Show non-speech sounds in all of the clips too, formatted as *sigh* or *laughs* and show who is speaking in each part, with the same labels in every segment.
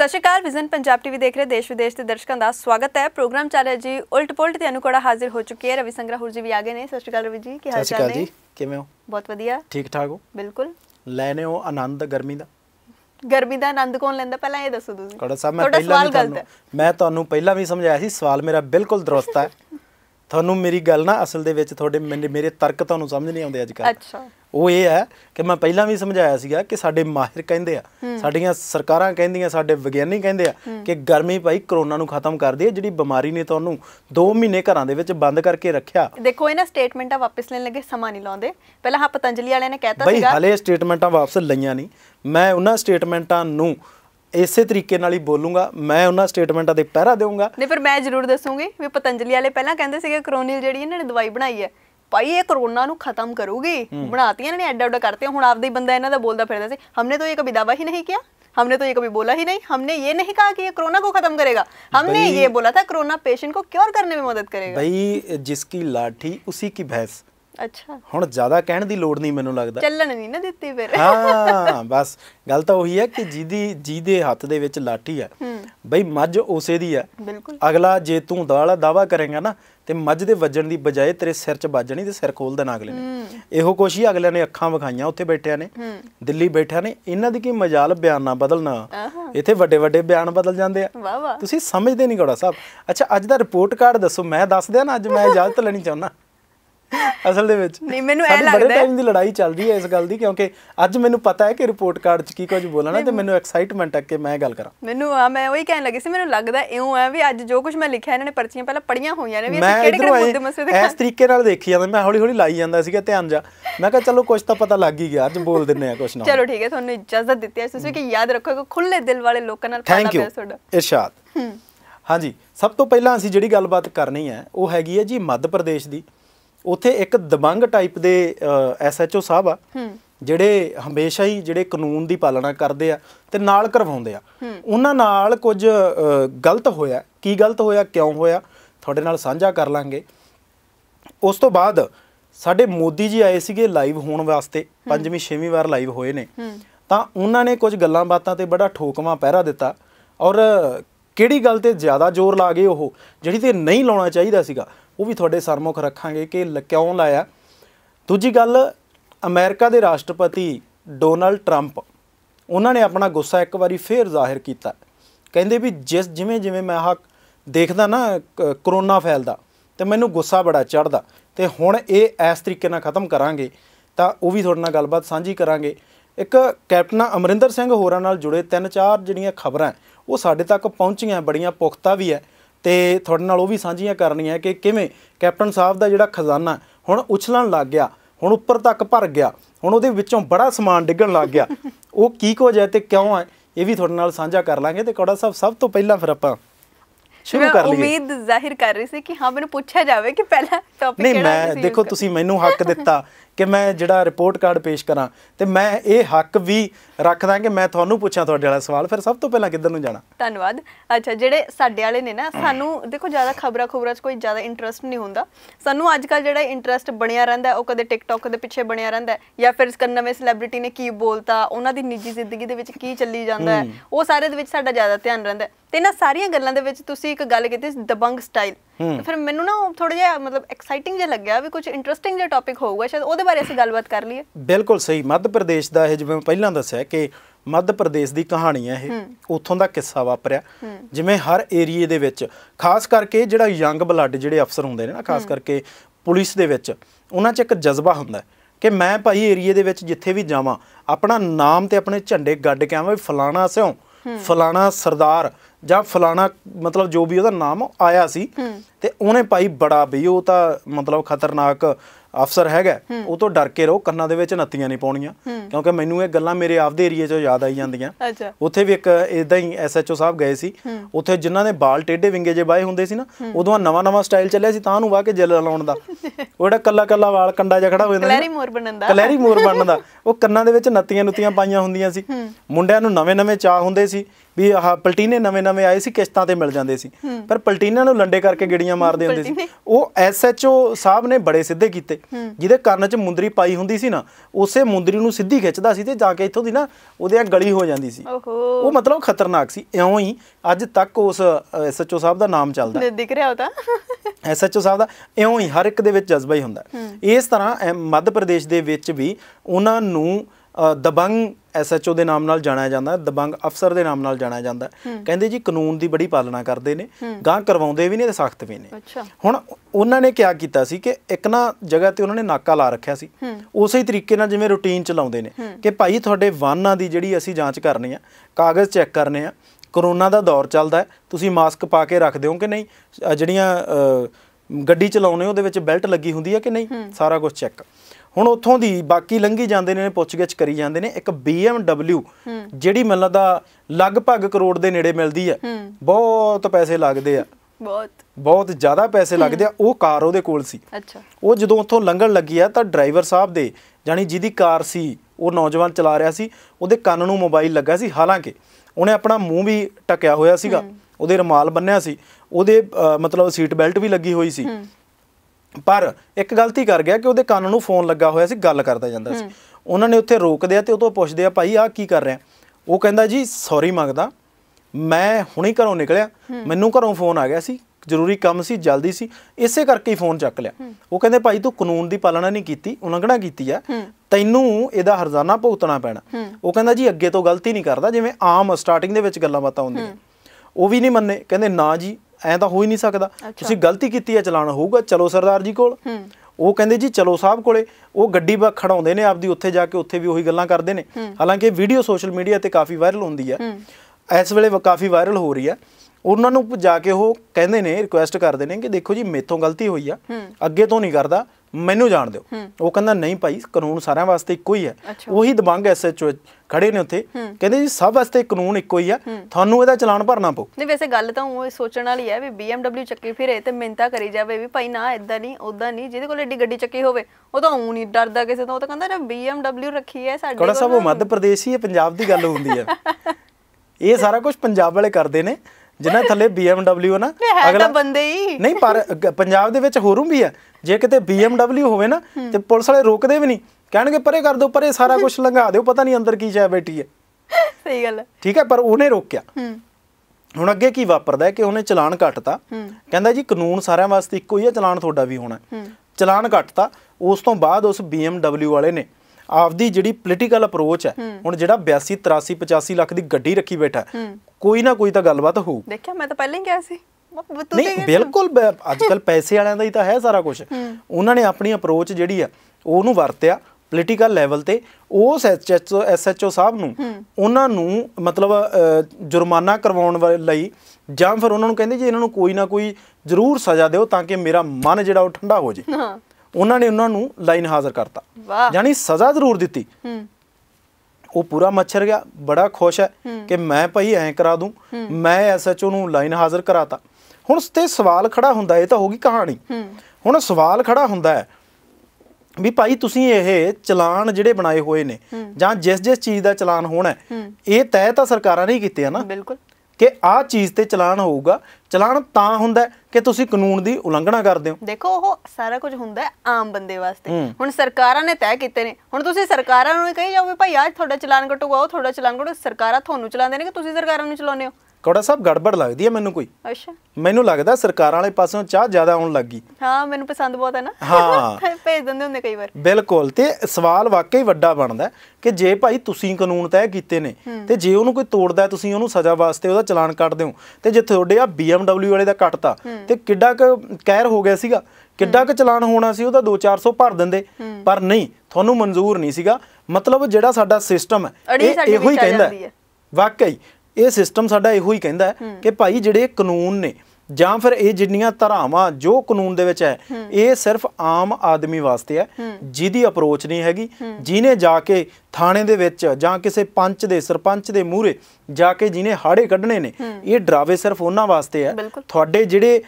Speaker 1: ਸਤਿ ਸ਼੍ਰੀ ਅਕਾਲ ਵਿਜ਼ਨ ਪੰਜਾਬ ਟੀਵੀ ਦੇਖ ਰਹੇ ਦੇਸ਼ ਵਿਦੇਸ਼ ਦੇ ਦਰਸ਼ਕਾਂ ਦਾ ਸਵਾਗਤ ਹੈ ਪ੍ਰੋਗਰਾਮ ਚੱਲ ਰਿਹਾ ਜੀ ਉਲਟ ਪੁਲਟ ਤੇ ਅਨੁਕੋੜਾ ਹਾਜ਼ਰ ਹੋ ਚੁੱਕੀ ਹੈ ਰਵੀ ਸੰਗਰਾਹੁਰ ਜੀ ਵੀ ਆ ਗਏ ਨੇ ਸਤਿ ਸ਼੍ਰੀ ਅਕਾਲ ਰਵੀ ਜੀ ਕੀ ਹਾਲ ਚਾਲ ਨੇ ਜੀ ਕਿਵੇਂ ਹੋ ਬਹੁਤ ਵਧੀਆ ਠੀਕ ਠਾਕ ਹੋ ਬਿਲਕੁਲ
Speaker 2: ਲੈਨੇ ਹੋ ਆਨੰਦ ਗਰਮੀ ਦਾ
Speaker 1: ਗਰਮੀ ਦਾ ਆਨੰਦ ਕੌਣ ਲੈਂਦਾ ਪਹਿਲਾਂ ਇਹ ਦੱਸੋ ਤੁਸੀਂ ਕੋੜਾ ਸਾਹਿਬ ਮੈਂ ਪਹਿਲਾਂ ਵੀ ਤੁਹਾਨੂੰ
Speaker 2: ਮੈਂ ਤੁਹਾਨੂੰ ਪਹਿਲਾਂ ਵੀ ਸਮਝਾਇਆ ਸੀ ਸਵਾਲ ਮੇਰਾ ਬਿਲਕੁਲ ਦਰਸਤ ਹੈ *laughs* ਤੁਹਾਨੂੰ ਮੇਰੀ ਗੱਲ ਨਾ ਅਸਲ ਦੇ ਵਿੱਚ ਤੁਹਾਡੇ ਮੇਰੇ ਤਰਕ ਤੁਹਾਨੂੰ ਸਮਝ ਨਹੀਂ ਆਉਂਦੇ ਅੱਜ ਕੱਲ ਅੱਛਾ ਉਹ ਇਹ ਹੈ ਕਿ ਮੈਂ ਪਹਿਲਾਂ ਵੀ ਸਮਝਾਇਆ ਸੀਗਾ ਕਿ ਸਾਡੇ ਮਾਹਿਰ ਕਹਿੰਦੇ ਆ ਸਾਡੀਆਂ ਸਰਕਾਰਾਂ ਕਹਿੰਦੀਆਂ ਸਾਡੇ ਵਿਗਿਆਨੀ ਕਹਿੰਦੇ ਆ ਕਿ ਗਰਮੀ ਭਾਈ ਕਰੋਨਾ ਨੂੰ ਖਤਮ ਕਰਦੀ ਹੈ ਜਿਹੜੀ ਬਿਮਾਰੀ ਨੇ ਤੁਹਾਨੂੰ 2 ਮਹੀਨੇ ਘਰਾਂ ਦੇ ਵਿੱਚ ਬੰਦ ਕਰਕੇ ਰੱਖਿਆ
Speaker 1: ਦੇਖੋ ਇਹਨਾਂ ਸਟੇਟਮੈਂਟਾਂ ਵਾਪਸ ਲੈਣ ਲੱਗੇ ਸਮਾਂ ਨਹੀਂ ਲਾਉਂਦੇ ਪਹਿਲਾਂ ਹਾਂ ਪਤੰਜਲੀ ਵਾਲਿਆਂ ਨੇ ਕਹਿਤਾ ਸੀਗਾ ਭਾਈ ਹਲੇ
Speaker 2: ਸਟੇਟਮੈਂਟਾਂ ਵਾਪਸ ਲਈਆਂ ਨਹੀਂ ਮੈਂ ਉਹਨਾਂ ਸਟੇਟਮੈਂਟਾਂ ਨੂੰ ਇਸੇ ਤਰੀਕੇ ਨਾਲ ਹੀ ਬੋਲੂੰਗਾ ਮੈਂ ਉਹਨਾਂ ਸਟੇਟਮੈਂਟਾਂ ਦੇ ਪਹਿਰਾ ਦੇਵਾਂਗਾ
Speaker 1: ਨਹੀਂ ਫਿਰ ਮੈਂ ਜ਼ਰੂਰ ਦੱਸੂਗੀ ਵੀ ਪਤੰਜਲੀ ਵਾਲੇ ਪਹਿਲਾਂ ਕਹਿੰਦੇ ਸੀਗੇ ਕਰੋਨਿਲ ਜਿਹੜੀ ਇਹਨਾਂ ਨੇ ਦਵਾਈ ਬਣਾਈ ਹੈ ਭਾਈ ਇਹ ਕਰੋਨਾ ਨੂੰ ਖਤਮ ਕਰੋਗੇ ਬਣਾਤੀਆਂ ਨੇ ਐਡਾ ਐਡਾ ਕਰਤੇ ਹੁਣ ਆਪਦੇ ਹੀ ਬੰਦਾ ਇਹਨਾਂ ਦਾ ਬੋਲਦਾ ਫਿਰਦਾ ਸੀ हमने तो ये कभी दावा ही नहीं किया हमने तो ये कभी बोला ही नहीं हमने ये नहीं कहा कि ये कोरोना को खत्म करेगा हमने ये बोला था कोरोना पेशेंट को क्योर करने में मदद करेगा
Speaker 2: भाई जिसकी लाठी उसी की भैंस ਅੱਛਾ ਹੁਣ ਜ਼ਿਆਦਾ ਕਹਿਣ ਦੀ ਲੋੜ ਨਹੀਂ ਮੈਨੂੰ ਲੱਗਦਾ ਚੱਲਣ
Speaker 1: ਨਹੀਂ ਨਾ ਦਿੱਤੀ ਫਿਰ ਹਾਂ
Speaker 2: ਬਸ ਗੱਲ ਤਾਂ ਉਹੀ ਹੈ ਕਿ ਜਿਹਦੀ ਜਿਹਦੇ ਹੱਥ ਦੇ ਵਿੱਚ ਲਾਠੀ ਹੈ ਬਈ ਮੱਝ ਉਸੇ ਦੀ ਹੈ ਬਿਲਕੁਲ ਅਗਲਾ ਜੇ ਤੂੰ ਦਾਲਾ ਦਾਵਾ ਕਰੇਗਾ ਨਾ ਤੇ ਮੱਝ ਦੇ ਵੱਜਣ ਦੀ ਬਜਾਏ ਤੇਰੇ ਸਿਰ 'ਚ ਵੱਜਣੀ ਤੇ ਸਿਰ ਖੋਲ ਦੇਣਾ ਅਗਲੇ ਨੇ ਇਹੋ ਕੁਛ ਹੀ ਅਗਲੇ ਨੇ ਅੱਖਾਂ ਵਿਖਾਈਆਂ ਉੱਥੇ ਬੈਠਿਆ ਨੇ ਦਿੱਲੀ ਬੈਠਿਆ ਨੇ ਇਹਨਾਂ ਦੀ ਕੀ ਮਜਾਲ ਬਿਆਨ ਨਾ ਬਦਲਣਾ ਇੱਥੇ ਵੱਡੇ ਵੱਡੇ ਬਿਆਨ ਬਦਲ ਜਾਂਦੇ ਆ ਤੁਸੀਂ ਸਮਝਦੇ ਨਹੀਂ ਗੋੜਾ ਸਾਹਿਬ ਅੱਛਾ ਅੱਜ ਦਾ ਰਿਪੋਰਟ ਕਾਰਡ ਦੱਸੋ ਮੈਂ ਦੱਸ ਦਿਆਂ ਨਾ ਅੱਜ ਮੈਂ ਇਜਾਜ਼ਤ ਲੈਣੀ ਚਾਹੁੰਦਾ ਅਸਲ ਦੇ ਵਿੱਚ ਨਹੀਂ ਮੈਨੂੰ ਐ ਲੱਗਦਾ ਬੜੇ ਟਾਈਮ ਦੀ ਲੜਾਈ ਚੱਲਦੀ ਹੈ ਇਸ ਗੱਲ ਦੀ ਕਿਉਂਕਿ ਅੱਜ ਮੈਨੂੰ ਪਤਾ ਹੈ ਕਿ ਰਿਪੋਰਟ ਕਾਰਡ 'ਚ ਕੀ ਕੁਝ ਬੋਲਣਾ ਤੇ ਮੈਨੂੰ ਐਕਸਾਈਟਮੈਂਟ ਹੈ ਕਿ ਮੈਂ ਗੱਲ ਕਰਾਂ
Speaker 1: ਮੈਨੂੰ ਆ ਮੈਂ ਉਹੀ ਕਹਿਣ ਲੱਗੀ ਸੀ ਮੈਨੂੰ ਲੱਗਦਾ ਇਉਂ ਹੈ ਵੀ ਅੱਜ ਜੋ ਕੁਝ ਮੈਂ ਲਿਖਿਆ ਇਹਨਾਂ ਨੇ ਪਰਚੀਆਂ ਪਹਿਲਾਂ ਪੜੀਆਂ ਹੋਈਆਂ ਨੇ ਵੀ ਅਸੀਂ ਕਿਹੜੇ ਕਿਹੜੇ ਮੁੱਦੇ ਮਸਲੇ ਦੇ ਇਸ
Speaker 2: ਤਰੀਕੇ ਨਾਲ ਦੇਖੀ ਜਾਂਦਾ ਮੈਂ ਹੌਲੀ ਹੌਲੀ ਲਾਈ ਜਾਂਦਾ ਸੀਗਾ ਧਿਆਨ ਜਾ ਮੈਂ ਕਿਹਾ ਚਲੋ ਕੁਝ ਤਾਂ ਪਤਾ ਲੱਗ ਹੀ ਗਿਆ ਅੱਜ ਬੋਲ ਦਿੰਨੇ ਆ ਕੁਝ ਨਾ ਚਲੋ
Speaker 1: ਠੀਕ ਹੈ ਤੁਹਾਨੂੰ ਇਜਾਜ਼ਤ ਦਿੱਤੀ ਹੈ ਤੁਸੀਂ ਕਿ ਯਾਦ ਰੱਖੋ ਕਿ ਖੁੱਲੇ ਦਿਲ ਵਾਲੇ ਲੋਕਾਂ ਨਾਲ ਪਾਣਾ ਪਿਆ ਤੁਹਾਡਾ
Speaker 2: ਇਰਸ਼ਾਦ ਹਾਂਜੀ ਸਭ ਤੋਂ ਪਹਿਲਾਂ ਅਸੀਂ ਜਿਹੜੀ ਗੱਲਬਾਤ ਕਰਨੀ ਹੈ ਉਹ ਹੈਗੀ ਹੈ ਜੀ ਮੱਧ ਪ੍ਰਦੇਸ਼ ਦੀ ਉੱਥੇ ਇੱਕ ਦਬੰਗ ਟਾਈਪ ਦੇ ਐਸਐਚਓ ਸਾਹਿਬ ਆ ਜਿਹੜੇ ਹਮੇਸ਼ਾ ਹੀ ਜਿਹੜੇ ਕਾਨੂੰਨ ਦੀ ਪਾਲਣਾ ਕਰਦੇ ਆ ਤੇ ਨਾਲ ਕਰਵਾਉਂਦੇ ਆ ਉਹਨਾਂ ਨਾਲ ਕੁਝ ਗਲਤ ਹੋਇਆ ਕੀ ਗਲਤ ਹੋਇਆ ਕਿਉਂ ਹੋਇਆ ਤੁਹਾਡੇ ਨਾਲ ਸਾਂਝਾ ਕਰ ਲਾਂਗੇ ਉਸ ਤੋਂ ਬਾਅਦ ਸਾਡੇ ਮੋਦੀ ਜੀ ਆਏ ਸੀਗੇ ਲਾਈਵ ਹੋਣ ਵਾਸਤੇ ਪੰਜਵੀਂ ਛੇਵੀਂ ਵਾਰ ਲਾਈਵ ਹੋਏ ਨੇ ਤਾਂ ਉਹਨਾਂ ਨੇ ਕੁਝ ਗੱਲਾਂ ਬਾਤਾਂ ਤੇ ਬੜਾ ਠੋਕਵਾ ਪਹਿਰਾ ਦਿੱਤਾ ਔਰ ਕਿਹੜੀ ਗੱਲ ਤੇ ਜ਼ਿਆਦਾ ਜ਼ੋਰ ਲਾ ਗਏ ਉਹ ਜਿਹੜੀ ਤੇ ਨਹੀਂ ਲਾਉਣਾ ਚਾਹੀਦਾ ਸੀਗਾ ਉਹ ਵੀ ਤੁਹਾਡੇ ਸਰਮੁਖ ਰੱਖਾਂਗੇ ਕਿ ਕਿਉਂ ਲਾਇਆ ਦੂਜੀ ਗੱਲ ਅਮਰੀਕਾ ਦੇ ਰਾਸ਼ਟਰਪਤੀ ਡੋਨਲਡ 트ੰਪ ਉਹਨਾਂ ਨੇ ਆਪਣਾ ਗੁੱਸਾ ਇੱਕ ਵਾਰੀ ਫੇਰ ਜ਼ਾਹਿਰ ਕੀਤਾ ਕਹਿੰਦੇ ਵੀ ਜਿਸ ਜਿਵੇਂ ਜਿਵੇਂ ਮੈਂ ਆਹ ਦੇਖਦਾ ਨਾ ਕਰੋਨਾ ਫੈਲਦਾ ਤੇ ਮੈਨੂੰ ਗੁੱਸਾ ਬੜਾ ਚੜਦਾ ਤੇ ਹੁਣ ਇਹ ਇਸ ਤਰੀਕੇ ਨਾਲ ਖਤਮ ਕਰਾਂਗੇ ਤਾਂ ਉਹ ਵੀ ਤੁਹਾਡੇ ਨਾਲ ਗੱਲਬਾਤ ਸਾਂਝੀ ਕਰਾਂਗੇ ਇੱਕ ਕੈਪਟਨ ਅਮਰਿੰਦਰ ਸਿੰਘ ਹੋਰਾਂ ਨਾਲ ਜੁੜੇ ਤਿੰਨ ਚਾਰ ਜਿਹੜੀਆਂ ਖਬਰਾਂ ਉਹ ਸਾਡੇ ਤੱਕ ਪਹੁੰਚੀਆਂ ਬੜੀਆਂ ਪੁਖਤਾ ਵੀ ਹੈ ਤੇ ਤੁਹਾਡੇ ਨਾਲ ਉਹ ਵੀ ਸਾਂਝੀਆਂ ਕਰਨੀਆਂ ਕਿ ਕਿਵੇਂ ਕੈਪਟਨ ਸਾਹਿਬ ਦਾ ਜਿਹੜਾ ਖਜ਼ਾਨਾ ਹੁਣ ਉਛਲਣ ਲੱਗ ਗਿਆ ਹੁਣ ਉੱਪਰ ਤੱਕ ਭਰ ਗਿਆ ਹੁਣ ਉਹਦੇ ਵਿੱਚੋਂ ਬੜਾ ਸਮਾਨ ਡਿੱਗਣ ਲੱਗ ਗਿਆ ਉਹ ਕੀ ਕੁਝ ਹੈ ਤੇ ਕਿਉਂ ਹੈ ਇਹ ਵੀ ਤੁਹਾਡੇ ਨਾਲ ਸਾਂਝਾ ਕਰ ਲਾਂਗੇ ਤੇ ਕੋੜਾ ਸਾਹਿਬ ਸਭ ਤੋਂ ਪਹਿਲਾਂ ਫਿਰ ਆਪਾਂ ਸ਼ੁਰੂ ਕਰ ਲਈਏ ਉਮੀਦ
Speaker 1: ਜ਼ਾਹਿਰ ਕਰ ਰਹੀ ਸੀ ਕਿ ਹਾਂ ਮੈਨੂੰ ਪੁੱਛਿਆ ਜਾਵੇ ਕਿ ਪਹਿਲਾ ਟੌਪਿਕ ਕਿਹੜਾ ਨਹੀਂ ਮੈਂ ਦੇਖੋ ਤੁਸੀਂ
Speaker 2: ਮੈਨੂੰ ਹੱਕ ਦਿੱਤਾ ਕਿ ਮੈਂ ਜਿਹੜਾ ਰਿਪੋਰਟ ਕਾਰਡ ਪੇਸ਼ ਕਰਾਂ ਤੇ ਮੈਂ ਇਹ ਹੱਕ ਵੀ ਰੱਖਦਾ ਕਿ ਮੈਂ ਤੁਹਾਨੂੰ ਪੁੱਛਾਂ ਤੁਹਾਡੇ ਵਾਲਾ ਸਵਾਲ ਫਿਰ ਸਭ ਤੋਂ ਪਹਿਲਾਂ ਕਿੱਧਰ ਨੂੰ ਜਾਣਾ
Speaker 1: ਧੰਨਵਾਦ ਅੱਛਾ ਜਿਹੜੇ ਸਾਡੇ ਵਾਲੇ ਨੇ ਨਾ ਸਾਨੂੰ ਦੇਖੋ ਜ਼ਿਆਦਾ ਖਬਰਾਂ ਖਬਰਾਂ 'ਚ ਕੋਈ ਜ਼ਿਆਦਾ ਇੰਟਰਸਟ ਨਹੀਂ ਹੁੰਦਾ ਸਾਨੂੰ ਅੱਜ ਕੱਲ ਜਿਹੜਾ ਇੰਟਰਸਟ ਬਣਿਆ ਰਹਿੰਦਾ ਉਹ ਕਦੇ ਟਿਕਟੌਕ ਦੇ ਪਿੱਛੇ ਬਣਿਆ ਰਹਿੰਦਾ ਜਾਂ ਫਿਰ ਇਸ ਨਵੇਂ ਸੈਲੀਬ੍ਰਿਟੀ ਨੇ ਕੀ ਬੋਲਤਾ ਉਹਨਾਂ ਦੀ ਨਿੱਜੀ ਜ਼ਿੰਦਗੀ ਦੇ ਵਿੱਚ ਕੀ ਚੱਲੀ ਜਾਂਦਾ ਹੈ ਉਹ ਸਾਰੇ ਦੇ ਵਿੱਚ ਸਾਡਾ ਜ਼ਿਆਦਾ ਧਿਆਨ ਰਹਿੰਦਾ ਤੇ ਇਹਨਾਂ ਸਾਰੀਆਂ ਗੱਲਾਂ ਦੇ ਵਿੱਚ ਤੁਸੀਂ ਇੱਕ ਗੱਲ ਕੀਤੀ ਦਬੰਗ ਸਟਾਈਲ ਤੇ ਫਿਰ ਮੈਨੂੰ ਨਾ ਥੋੜਾ ਜਿਹਾ ਮਤਲਬ ਐਕਸਾਈਟਿੰਗ ਜਿਹਾ ਲੱਗਿਆ ਵੀ ਕੁਝ ਇੰਟਰਸਟਿੰਗ ਜਿਹਾ ਟੌਪਿਕ ਹੋਊਗਾ ਸ਼ਾਇਦ ਉਹਦੇ ਬਾਰੇ ਅਸੀਂ ਗੱਲਬਾਤ ਕਰ ਲਈਏ
Speaker 2: ਬਿਲਕੁਲ ਸਹੀ ਮੱਧ ਪ੍ਰਦੇਸ਼ ਦਾ ਇਹ ਜਿਵੇਂ ਪਹਿਲਾਂ ਦੱਸਿਆ ਕਿ ਮੱਧ ਪ੍ਰਦੇਸ਼ ਦੀ ਕਹਾਣੀ ਹੈ ਇਹ ਉੱਥੋਂ ਦਾ ਕਿੱਸਾ ਵਾਪਰਿਆ ਜਿਵੇਂ ਹਰ ਏਰੀਏ ਦੇ ਵਿੱਚ ਖਾਸ ਕਰਕੇ ਜਿਹੜਾ ਯੰਗ ਬਲੱਡ ਜਿਹੜੇ ਅਫਸਰ ਹੁੰਦੇ ਨੇ ਨਾ ਖਾਸ ਕਰਕੇ ਪੁਲਿਸ ਦੇ ਵਿੱਚ ਉਹਨਾਂ 'ਚ ਇੱਕ ਜਜ਼ਬਾ ਹੁੰਦਾ ਕਿ ਮੈਂ ਭਾਈ ਏਰੀਏ ਦੇ ਵਿੱਚ ਜਿੱਥੇ ਵੀ ਜਾਵਾਂ ਆਪਣਾ ਨਾਮ ਤੇ ਆਪਣੇ ਝੰਡੇ ਗੱਡ ਕੇ ਆਵਾਂ ਵੀ ਫਲਾਣਾ ਸਿਓ ਫਲਾਣਾ ਸਰਦਾਰ ਜਾਂ ਫਲਾਣਾ ਮਤਲਬ ਜੋ ਵੀ ਉਹਦਾ ਨਾਮ ਆਇਆ ਸੀ ਤੇ ਉਹਨੇ ਪਾਈ ਬੜਾ ਵੀ ਉਹ ਤਾਂ ਮਤਲਬ ਖਤਰਨਾਕ ਅਫਸਰ ਹੈਗਾ ਉਹ ਤੋਂ ਡਰ ਕੇ ਰੋ ਕੰਨਾਂ ਦੇ ਵਿੱਚ ਨੱਤੀਆਂ ਨਹੀਂ ਪਾਉਣੀਆਂ ਕਿਉਂਕਿ ਮੈਨੂੰ ਇਹ ਗੱਲਾਂ ਮੇਰੇ ਆਪਦੇ ਏਰੀਆ 'ਚੋਂ ਯਾਦ ਆਈ ਜਾਂਦੀਆਂ ਉੱਥੇ ਵੀ ਇੱਕ ਇਦਾਂ ਹੀ ਐਸਐਚਓ ਸਾਹਿਬ ਗਏ ਸੀ ਉੱਥੇ ਜਿਨ੍ਹਾਂ ਦੇ ਬਾਲ ਟੇਢੇ ਵਿੰਗੇ ਜੇ ਬਾਏ ਹੁੰਦੇ ਸੀ ਨਾ ਉਦੋਂ ਨਵਾਂ ਨਵਾਂ ਸਟਾਈਲ ਚੱਲਿਆ ਸੀ ਤਾਂ ਨੂੰ ਵਾ ਕੇ ਜਲ ਲਾਉਣ ਦਾ ਉਹ ਜਿਹੜਾ ਕੱਲਾ ਕੱਲਾ ਵਾਲ ਕੰਡਾ ਜਿਹਾ ਖੜਾ ਹੋ ਜਾਂਦਾ ਕਲੈਰੀ
Speaker 1: ਮੋਰ ਬਣਨ ਦਾ ਕਲੈਰੀ ਮੋਰ ਬਣਨ
Speaker 2: ਦਾ ਉਹ ਕੰਨਾਂ ਦੇ ਵਿੱਚ ਨੱਤੀਆਂ ਨੁੱਤੀਆਂ ਪਾਈਆਂ ਹੁੰਦੀਆਂ ਸੀ ਮੁੰਡਿਆਂ ਨੂੰ ਨਵੇਂ ਨਵੇਂ ਚਾਹ ਹੁੰਦੇ ਸੀ ਵੀ ਆਹ ਪਲਟੀਨੇ ਨਵੇਂ-ਨਵੇਂ ਆਏ ਸੀ ਕਿਸ਼ਤਾਂ ਤੇ ਮਿਲ ਜਾਂਦੇ ਸੀ ਪਰ ਪਲਟੀਨਾ ਨੂੰ ਲੰਡੇ ਕਰਕੇ ਗਿੜੀਆਂ ਮਾਰਦੇ ਹੁੰਦੇ ਸੀ ਉਹ ਐਸਐਚਓ ਸਾਹਿਬ ਨੇ ਬੜੇ ਸਿੱਧੇ ਕੀਤੇ ਜਿਹਦੇ ਕੰਨ 'ਚ ਮੁੰਦਰੀ ਪਾਈ ਹੁੰਦੀ ਸੀ ਨਾ ਉਸੇ ਮੁੰਦਰੀ ਨੂੰ ਸਿੱਧੀ ਖਿੱਚਦਾ ਸੀ ਤੇ ਜਾ ਕੇ ਇੱਥੋਂ ਦੀ ਨਾ ਉਹਦੇ ਆ ਗਲੀ ਹੋ ਜਾਂਦੀ ਸੀ ਉਹ ਮਤਲਬ ਖਤਰਨਾਕ ਸੀ ਇਉਂ ਹੀ ਅੱਜ ਤੱਕ ਉਸ ਐਸਐਚਓ ਸਾਹਿਬ ਦਾ ਨਾਮ ਚੱਲਦਾ ਦਿਖ ਰਿਹਾ ਤਾਂ ਐਸਐਚਓ ਸਾਹਿਬ ਦਾ ਇਉਂ ਹੀ ਹਰ ਇੱਕ ਦੇ ਵਿੱਚ ਜਜ਼ਬਾ ਹੀ ਹੁੰਦਾ ਇਸ ਤਰ੍ਹਾਂ ਮੱਧ ਪ੍ਰਦੇਸ਼ ਦੇ ਵਿੱਚ ਵੀ ਉਹਨਾਂ ਨੂੰ ਦਬੰਗ ਐਸਐਚਓ ਦੇ ਨਾਮ ਨਾਲ ਜਾਣਿਆ ਜਾਂਦਾ ਹੈ ਦਬੰਗ ਅਫਸਰ ਦੇ ਨਾਮ ਨਾਲ ਜਾਣਿਆ ਜਾਂਦਾ ਕਹਿੰਦੇ ਜੀ ਕਾਨੂੰਨ ਦੀ ਬੜੀ ਪਾਲਣਾ ਕਰਦੇ ਨੇ ਗਾਂ ਕਰਵਾਉਂਦੇ ਵੀ ਨੇ ਤੇ ਸਖਤ ਵੀ ਨੇ ਹੁਣ ਉਹਨਾਂ ਨੇ ਕਿਹਾ ਕੀਤਾ ਸੀ ਕਿ ਇੱਕ ਨਾ ਜਗ੍ਹਾ ਤੇ ਉਹਨਾਂ ਨੇ ਨਾਕਾ ਲਾ ਰੱਖਿਆ ਸੀ ਉਸੇ ਹੀ ਤਰੀਕੇ ਨਾਲ ਜਿਵੇਂ ਰੁਟੀਨ ਚਲਾਉਂਦੇ ਨੇ ਕਿ ਭਾਈ ਤੁਹਾਡੇ ਵਾਹਨਾਂ ਦੀ ਜਿਹੜੀ ਅਸੀਂ ਜਾਂਚ ਕਰਨੀ ਆ ਕਾਗਜ਼ ਚੈੱਕ ਕਰਨੇ ਆ ਕਰੋਨਾ ਦਾ ਦੌਰ ਚੱਲਦਾ ਤੁਸੀਂ ਮਾਸਕ ਪਾ ਕੇ ਰੱਖਦੇ ਹੋ ਕਿ ਨਹੀਂ ਜਿਹੜੀਆਂ ਗੱਡੀ ਚਲਾਉਨੇ ਉਹਦੇ ਵਿੱਚ ਬੈਲਟ ਲੱਗੀ ਹੁੰਦੀ ਹੈ ਕਿ ਨਹੀਂ ਸਾਰਾ ਕੁਝ ਚੈੱਕ ਹੁਣ ਉੱਥੋਂ ਦੀ ਬਾਕੀ ਲੰਗੀ ਜਾਂਦੇ ਨੇ ਪੁੱਛਗਿੱਛ ਕਰੀ ਜਾਂਦੇ ਨੇ ਇੱਕ BMW ਜਿਹੜੀ ਮੈਨੂੰ ਦਾ ਲਗਭਗ ਕਰੋੜ ਦੇ ਨੇੜੇ ਮਿਲਦੀ ਹੈ ਬਹੁਤ ਪੈਸੇ ਲੱਗਦੇ ਆ ਬਹੁਤ ਬਹੁਤ ਜ਼ਿਆਦਾ ਪੈਸੇ ਲੱਗਦੇ ਆ ਉਹ ਕਾਰ ਉਹਦੇ ਕੋਲ ਸੀ ਅੱਛਾ ਉਹ ਜਦੋਂ ਉੱਥੋਂ ਲੰਘਣ ਲੱਗੀ ਆ ਤਾਂ ਡਰਾਈਵਰ ਸਾਹਿਬ ਦੇ ਜਾਨੀ ਜਿਹਦੀ ਕਾਰ ਸੀ ਉਹ ਨੌਜਵਾਨ ਚਲਾ ਰਿਹਾ ਸੀ ਉਹਦੇ ਕੰਨ ਨੂੰ ਮੋਬਾਈਲ ਲੱਗਾ ਸੀ ਹਾਲਾਂਕਿ ਉਹਨੇ ਆਪਣਾ ਮੂੰਹ ਵੀ ਟਕਿਆ ਹੋਇਆ ਸੀਗਾ ਉਹਦੇ ਰਮਾਲ ਬੰਨਿਆ ਸੀ ਉਹਦੇ ਮਤਲਬ ਸੀਟ ਬੈਲਟ ਵੀ ਲੱਗੀ ਹੋਈ ਸੀ ਪਰ ਇੱਕ ਗਲਤੀ ਕਰ ਗਿਆ ਕਿ ਉਹਦੇ ਕੰਨ ਨੂੰ ਫੋਨ ਲੱਗਾ ਹੋਇਆ ਸੀ ਗੱਲ ਕਰਦਾ ਜਾਂਦਾ ਸੀ ਉਹਨਾਂ ਨੇ ਉੱਥੇ ਰੋਕਦੇ ਆ ਤੇ ਉਹ ਤੋਂ ਪੁੱਛਦੇ ਆ ਭਾਈ ਆ ਕੀ ਕਰ ਰਿਹਾ ਉਹ ਕਹਿੰਦਾ ਜੀ ਸੌਰੀ ਮੰਗਦਾ ਮੈਂ ਹੁਣੇ ਘਰੋਂ ਨਿਕਲਿਆ ਮੈਨੂੰ ਘਰੋਂ ਫੋਨ ਆ ਗਿਆ ਸੀ ਜ਼ਰੂਰੀ ਕੰਮ ਸੀ ਜਲਦੀ ਸੀ ਇਸੇ ਕਰਕੇ ਹੀ ਫੋਨ ਚੱਕ ਲਿਆ ਉਹ ਕਹਿੰਦੇ ਭਾਈ ਤੂੰ ਕਾਨੂੰਨ ਦੀ ਪਾਲਣਾ ਨਹੀਂ ਕੀਤੀ ਉਲੰਘਣਾ ਕੀਤੀ ਆ ਤੈਨੂੰ ਇਹਦਾ ਹਰਜ਼ਾਨਾ ਭੁਗਤਣਾ ਪੈਣਾ ਉਹ ਕਹਿੰਦਾ ਜੀ ਅੱਗੇ ਤੋਂ ਗਲਤੀ ਨਹੀਂ ਕਰਦਾ ਜਿਵੇਂ ਆਮ ਸਟਾਰਟਿੰਗ ਦੇ ਵਿੱਚ ਗੱਲਾਂ ਬਾਤਾਂ ਹੁੰਦੀਆਂ ਉਹ ਵੀ ਨਹੀਂ ਮੰਨੇ ਕਹਿੰਦੇ ਨਾ ਜੀ ਐ ਤਾਂ ਹੋ ਹੀ ਨਹੀਂ ਸਕਦਾ ਤੁਸੀਂ ਗਲਤੀ ਕੀਤੀ ਹੈ ਚਲਾਣਾ ਹੋਊਗਾ ਚਲੋ ਸਰਦਾਰ ਜੀ ਕੋਲ ਉਹ ਕਹਿੰਦੇ ਜੀ ਚਲੋ ਸਾਹਿਬ ਕੋਲੇ ਉਹ ਗੱਡੀ ਬਾ ਖੜਾਉਂਦੇ ਨੇ ਆਪਦੀ ਉੱਥੇ ਜਾ ਕੇ ਉੱਥੇ ਵੀ ਉਹੀ ਗੱਲਾਂ ਕਰਦੇ ਨੇ ਹਾਲਾਂਕਿ ਵੀਡੀਓ ਸੋਸ਼ਲ ਮੀਡੀਆ ਤੇ ਕਾਫੀ ਵਾਇਰਲ ਹੁੰਦੀ ਹੈ ਇਸ ਵੇਲੇ ਕਾਫੀ ਵਾਇਰਲ ਹੋ ਰਹੀ ਹੈ ਉਹਨਾਂ ਨੂੰ ਜਾ ਕੇ ਉਹ ਕਹਿੰਦੇ ਨੇ ਰਿਕੁਐਸਟ ਕਰਦੇ ਨੇ ਕਿ ਦੇਖੋ ਜੀ ਮੇਥੋਂ ਗਲਤੀ ਹੋਈ ਆ ਅੱਗੇ ਤੋਂ ਨਹੀਂ ਕਰਦਾ ਮੈਨੂੰ ਜਾਣ ਦਿਓ ਉਹ ਕਹਿੰਦਾ ਨਹੀਂ ਭਾਈ ਕਾਨੂੰਨ ਸਾਰਿਆਂ ਵਾਸਤੇ ਇੱਕੋ ਹੀ ਹੈ ਉਹੀ ਦਬੰਗ ਐਸਐਚਓ ਖੜੇ ਨੇ ਉੱਥੇ ਕਹਿੰਦੇ ਜੀ ਸਭ ਵਾਸਤੇ ਕਾਨੂੰਨ ਇੱਕੋ ਹੀ ਆ ਤੁਹਾਨੂੰ ਇਹਦਾ ਚਲਾਨ ਭਰਨਾ ਪਊ
Speaker 1: ਨਹੀਂ ਵੈਸੇ ਗੱਲ ਤਾਂ ਉਹ ਸੋਚਣ ਵਾਲੀ ਹੈ ਵੀ BMW ਚੱਕੀ ਫਿਰੇ ਤੇ ਮਿੰਤਾ ਕਰੀ ਜਾਵੇ ਵੀ ਭਾਈ ਨਾ ਇਦਾਂ ਨਹੀਂ ਉਦਾਂ ਨਹੀਂ ਜਿਹਦੇ ਕੋਲ ਏਡੀ ਗੱਡੀ ਚੱਕੀ ਹੋਵੇ ਉਹ ਤਾਂ ਉਹ ਨਹੀਂ ਡਰਦਾ ਕਿਸੇ ਤੋਂ ਉਹ ਤਾਂ ਕਹਿੰਦਾ ਨਾ BMW ਰੱਖੀ ਹੈ ਸਾਡੇ ਕੋਲ ਕੋੜਾ ਸਾਹਿਬ ਉਹ ਮੱਧ
Speaker 2: ਪ੍ਰਦੇਸ਼ ਹੀ ਹੈ ਪੰਜਾਬ ਦੀ ਗੱਲ ਹੁੰਦੀ ਹੈ ਇਹ ਸਾਰਾ ਕੁਝ ਪੰਜਾਬ ਵਾਲੇ ਕਰਦੇ ਨੇ ਜਿੰਨਾ ਥੱਲੇ BMW ਹੈ ਨਾ ਅਗਲਾ ਬੰਦੇ ਹੀ ਨਹੀਂ ਪਰ ਪੰਜਾਬ ਦੇ ਵਿੱਚ ਹੋਰੋਂ ਵੀ ਹੈ ਜੇ ਕਿਤੇ BMW ਹੋਵੇ ਨਾ ਤੇ ਪੁਲਿਸ ਵਾਲੇ ਰੋਕਦੇ ਵੀ ਨਹੀਂ ਕਹਿਣਗੇ ਪਰੇ ਕਰ ਦਿਓ ਪਰੇ ਸਾਰਾ ਕੁਝ ਲੰਘਾ ਦਿਓ ਪਤਾ ਨਹੀਂ ਅੰਦਰ ਕੀ ਚਾਹ ਬੈਠੀ ਹੈ
Speaker 3: *laughs* ਸਹੀ ਗੱਲ
Speaker 2: ਠੀਕ ਹੈ ਪਰ ਉਹਨੇ ਰੋਕਿਆ ਹੁਣ ਅੱਗੇ ਕੀ ਵਾਪਰਦਾ ਹੈ ਕਿ ਉਹਨੇ ਚਲਾਨ ਕੱਟਤਾ ਕਹਿੰਦਾ ਜੀ ਕਾਨੂੰਨ ਸਾਰਿਆਂ ਵਾਸਤੇ ਇੱਕੋ ਹੀ ਹੈ ਚਲਾਨ ਤੁਹਾਡਾ ਵੀ ਹੋਣਾ ਚਲਾਨ ਕੱਟਤਾ ਉਸ ਤੋਂ ਬਾਅਦ ਉਸ BMW ਵਾਲੇ ਨੇ ਆਪਦੀ ਜਿਹੜੀ ਪੋਲੀਟੀਕਲ ਅਪਰੋਚ ਹੈ ਹੁਣ ਜਿਹੜਾ 82 83 85 ਲੱਖ ਦੀ ਗੱਡੀ ਰੱਖੀ ਬੈਠਾ ਕੋਈ ਨਾ ਕੋਈ ਤਾਂ ਗੱਲਬਾਤ ਹੋਊ
Speaker 1: ਦੇਖਿਆ ਮੈਂ ਤਾਂ ਪਹਿਲਾਂ ਹੀ ਕਿਹਾ ਸੀ ਨਹੀਂ ਬਿਲਕੁਲ
Speaker 2: ਅੱਜ ਕੱਲ ਪੈਸੇ ਵਾਲਿਆਂ ਦਾ ਹੀ ਤਾਂ ਹੈ ਸਾਰਾ ਕੁਝ
Speaker 3: ਉਹਨਾਂ
Speaker 2: ਨੇ ਆਪਣੀ ਅਪਰੋਚ ਜਿਹੜੀ ਆ ਉਹਨੂੰ ਵਰਤਿਆ ਪੋਲੀਟੀਕਲ ਲੈਵਲ ਤੇ ਉਸ ਐਸਐਚਓ ਐਸਐਚਓ ਸਾਹਿਬ ਨੂੰ ਉਹਨਾਂ ਨੂੰ ਮਤਲਬ ਜੁਰਮਾਨਾ ਕਰਵਾਉਣ ਲਈ ਜਾਂ ਫਿਰ ਉਹਨਾਂ ਨੂੰ ਕਹਿੰਦੇ ਜੀ ਇਹਨਾਂ ਨੂੰ ਕੋਈ ਨਾ ਕੋਈ ਜ਼ਰੂਰ ਸਜ਼ਾ ਦਿਓ ਤਾਂ ਕਿ ਮੇਰਾ ਮਨ ਜਿਹੜਾ ਉਹ ਠੰਡਾ ਹੋ ਜੇ ਹਾਂ ਉਹਨਾਂ ਨੇ ਉਹਨਾਂ ਨੂੰ ਲਾਈਨ ਹਾਜ਼ਰ ਕਰਤਾ ਯਾਨੀ ਸਜ਼ਾ ਜ਼ਰੂਰ ਦਿੱਤੀ ਉਹ ਪੂਰਾ ਮੱਛਰ ਗਿਆ ਬੜਾ ਖੁਸ਼ ਹੈ ਕਿ ਮੈਂ ਭਾਈ ਐਂ ਕਰਾ ਦੂੰ ਮੈਂ ਐਸਐਚਓ ਨੂੰ ਲਾਈਨ ਹਾਜ਼ਰ ਕਰਾਤਾ ਹੁਣ ਤੇ ਸਵਾਲ ਖੜਾ ਹੁੰਦਾ ਇਹ ਤਾਂ ਹੋ ਗਈ ਕਹਾਣੀ ਹੁਣ ਸਵਾਲ ਖੜਾ ਹੁੰਦਾ ਹੈ ਵੀ ਭਾਈ ਤੁਸੀਂ ਇਹ ਚਲਾਨ ਜਿਹੜੇ ਬਣਾਏ ਹੋਏ ਨੇ ਜਾਂ ਜਿਸ ਜਿਸ ਚੀਜ਼ ਦਾ ਚਲਾਨ ਹੋਣਾ ਇਹ ਤੈਅ ਤਾਂ ਸਰਕਾਰਾਂ ਨੇ ਹੀ ਕੀਤੇ ਹਨਾ ਬਿਲਕੁਲ ਕਿ ਆਹ ਚੀਜ਼ ਤੇ ਚਲਾਨ ਹੋਊਗਾ ਚਲਾਨ ਤਾਂ ਹੁੰਦਾ ਕਿ ਤੁਸੀਂ ਕਾਨੂੰਨ ਦੀ ਉਲੰਘਣਾ ਕਰਦੇ ਹੋ
Speaker 1: ਦੇਖੋ ਉਹ ਸਾਰਾ ਕੁਝ ਹੁੰਦਾ ਆਮ ਬੰਦੇ ਵਾਸਤੇ ਹੁਣ ਸਰਕਾਰਾਂ ਨੇ ਤੈਅ ਕੀਤੇ ਨੇ ਹੁਣ ਤੁਸੀਂ ਸਰਕਾਰਾਂ ਨੂੰ ਕਹੀ ਜਾਓ ਵੀ ਭਾਈ ਅੱਜ ਤੁਹਾਡਾ ਚਲਾਨ ਘਟੂਗਾ ਉਹ ਤੁਹਾਡਾ ਚਲਾਨ ਘਟੂ ਸਰਕਾਰਾਂ ਤੁਹਾਨੂੰ ਚਲਾਉਂਦੇ ਨੇ ਕਿ ਤੁਸੀਂ ਸਰਕਾਰਾਂ ਨੂੰ ਚਲਾਉਂਦੇ ਹੋ
Speaker 2: ਕੌੜਾ ਸਾਹਿਬ ਗੜਬੜ ਲੱਗਦੀ ਹੈ ਮੈਨੂੰ ਕੋਈ ਅੱਛਾ ਮੈਨੂੰ ਲੱਗਦਾ ਸਰਕਾਰਾਂ ਵਾਲੇ ਪਾਸੋਂ ਚਾਹ ਜ਼ਿਆਦਾ ਆਉਣ ਲੱਗੀ
Speaker 1: ਹਾਂ ਮੈਨੂੰ ਪਸੰਦ ਬਹੁਤ ਹੈ ਨਾ ਹਾਂ *laughs* ਭੇਜ ਦਿੰਦੇ ਹੁੰਦੇ ਕਈ ਵਾਰ
Speaker 2: ਬਿਲਕੁਲ ਤੇ ਸਵਾਲ ਵਾਕਈ ਵੱਡਾ ਬਣਦਾ ਕਿ ਜੇ ਭਾਈ ਤੁਸੀਂ ਕਾਨੂੰਨ ਤੈਅ ਕੀਤੇ ਨੇ ਤੇ ਜੇ ਉਹਨੂੰ ਕੋਈ ਤੋੜਦਾ ਤੁਸੀਂ ਉਹਨੂੰ ਸਜ਼ਾ ਵਾਸਤੇ ਉਹਦਾ ਚਲਾਨ ਕੱਟਦੇ ਹੋ ਤੇ ਜੇ ਤੁਹਾਡੇ ਆ BMW ਵਾਲੇ ਦਾ ਕੱਟਤਾ ਤੇ ਕਿੱਡਾ ਕ ਕਹਿਰ ਹੋ ਗਿਆ ਸੀਗਾ ਕਿੱਡਾ ਕ ਚਲਾਨ ਹੋਣਾ ਸੀ ਉਹਦਾ 2-400 ਭਰ ਦਿੰਦੇ ਪਰ ਨਹੀਂ ਤੁਹਾਨੂੰ ਮਨਜ਼ੂਰ ਨਹੀਂ ਸੀਗਾ ਮਤਲਬ ਜਿਹੜਾ ਸਾਡਾ ਸਿਸਟਮ ਹੈ ਇਹ ਇਹੋ ਹੀ ਕਹਿੰਦਾ ਵਾਕਈ ਇਹ ਸਿਸਟਮ ਸਾਡਾ ਇਹੋ ਹੀ ਕਹਿੰਦਾ ਕਿ ਭਾਈ ਜਿਹੜੇ ਕਾਨੂੰਨ ਨੇ ਜਾਂ ਫਿਰ ਇਹ ਜਿੰਨੀਆਂ ਧਰਾਵਾਂ ਜੋ ਕਾਨੂੰਨ ਦੇ ਵਿੱਚ ਹੈ ਇਹ ਸਿਰਫ ਆਮ ਆਦਮੀ ਵਾਸਤੇ ਹੈ ਜਿਹਦੀ ਅਪਰੋਚ ਨਹੀਂ ਹੈਗੀ ਜਿਨੇ ਜਾ ਕੇ ਥਾਣੇ ਦੇ ਵਿੱਚ ਜਾਂ ਕਿਸੇ ਪੰਚ ਦੇ ਸਰਪੰਚ ਦੇ ਮੂਹਰੇ ਜਾ ਕੇ ਜਿਨੇ ਹਾੜੇ ਕੱਢਣੇ ਨੇ ਇਹ ਡਰਾਵੇ ਸਿਰਫ ਉਹਨਾਂ ਵਾਸਤੇ ਆ ਤੁਹਾਡੇ ਜਿਹੜੇ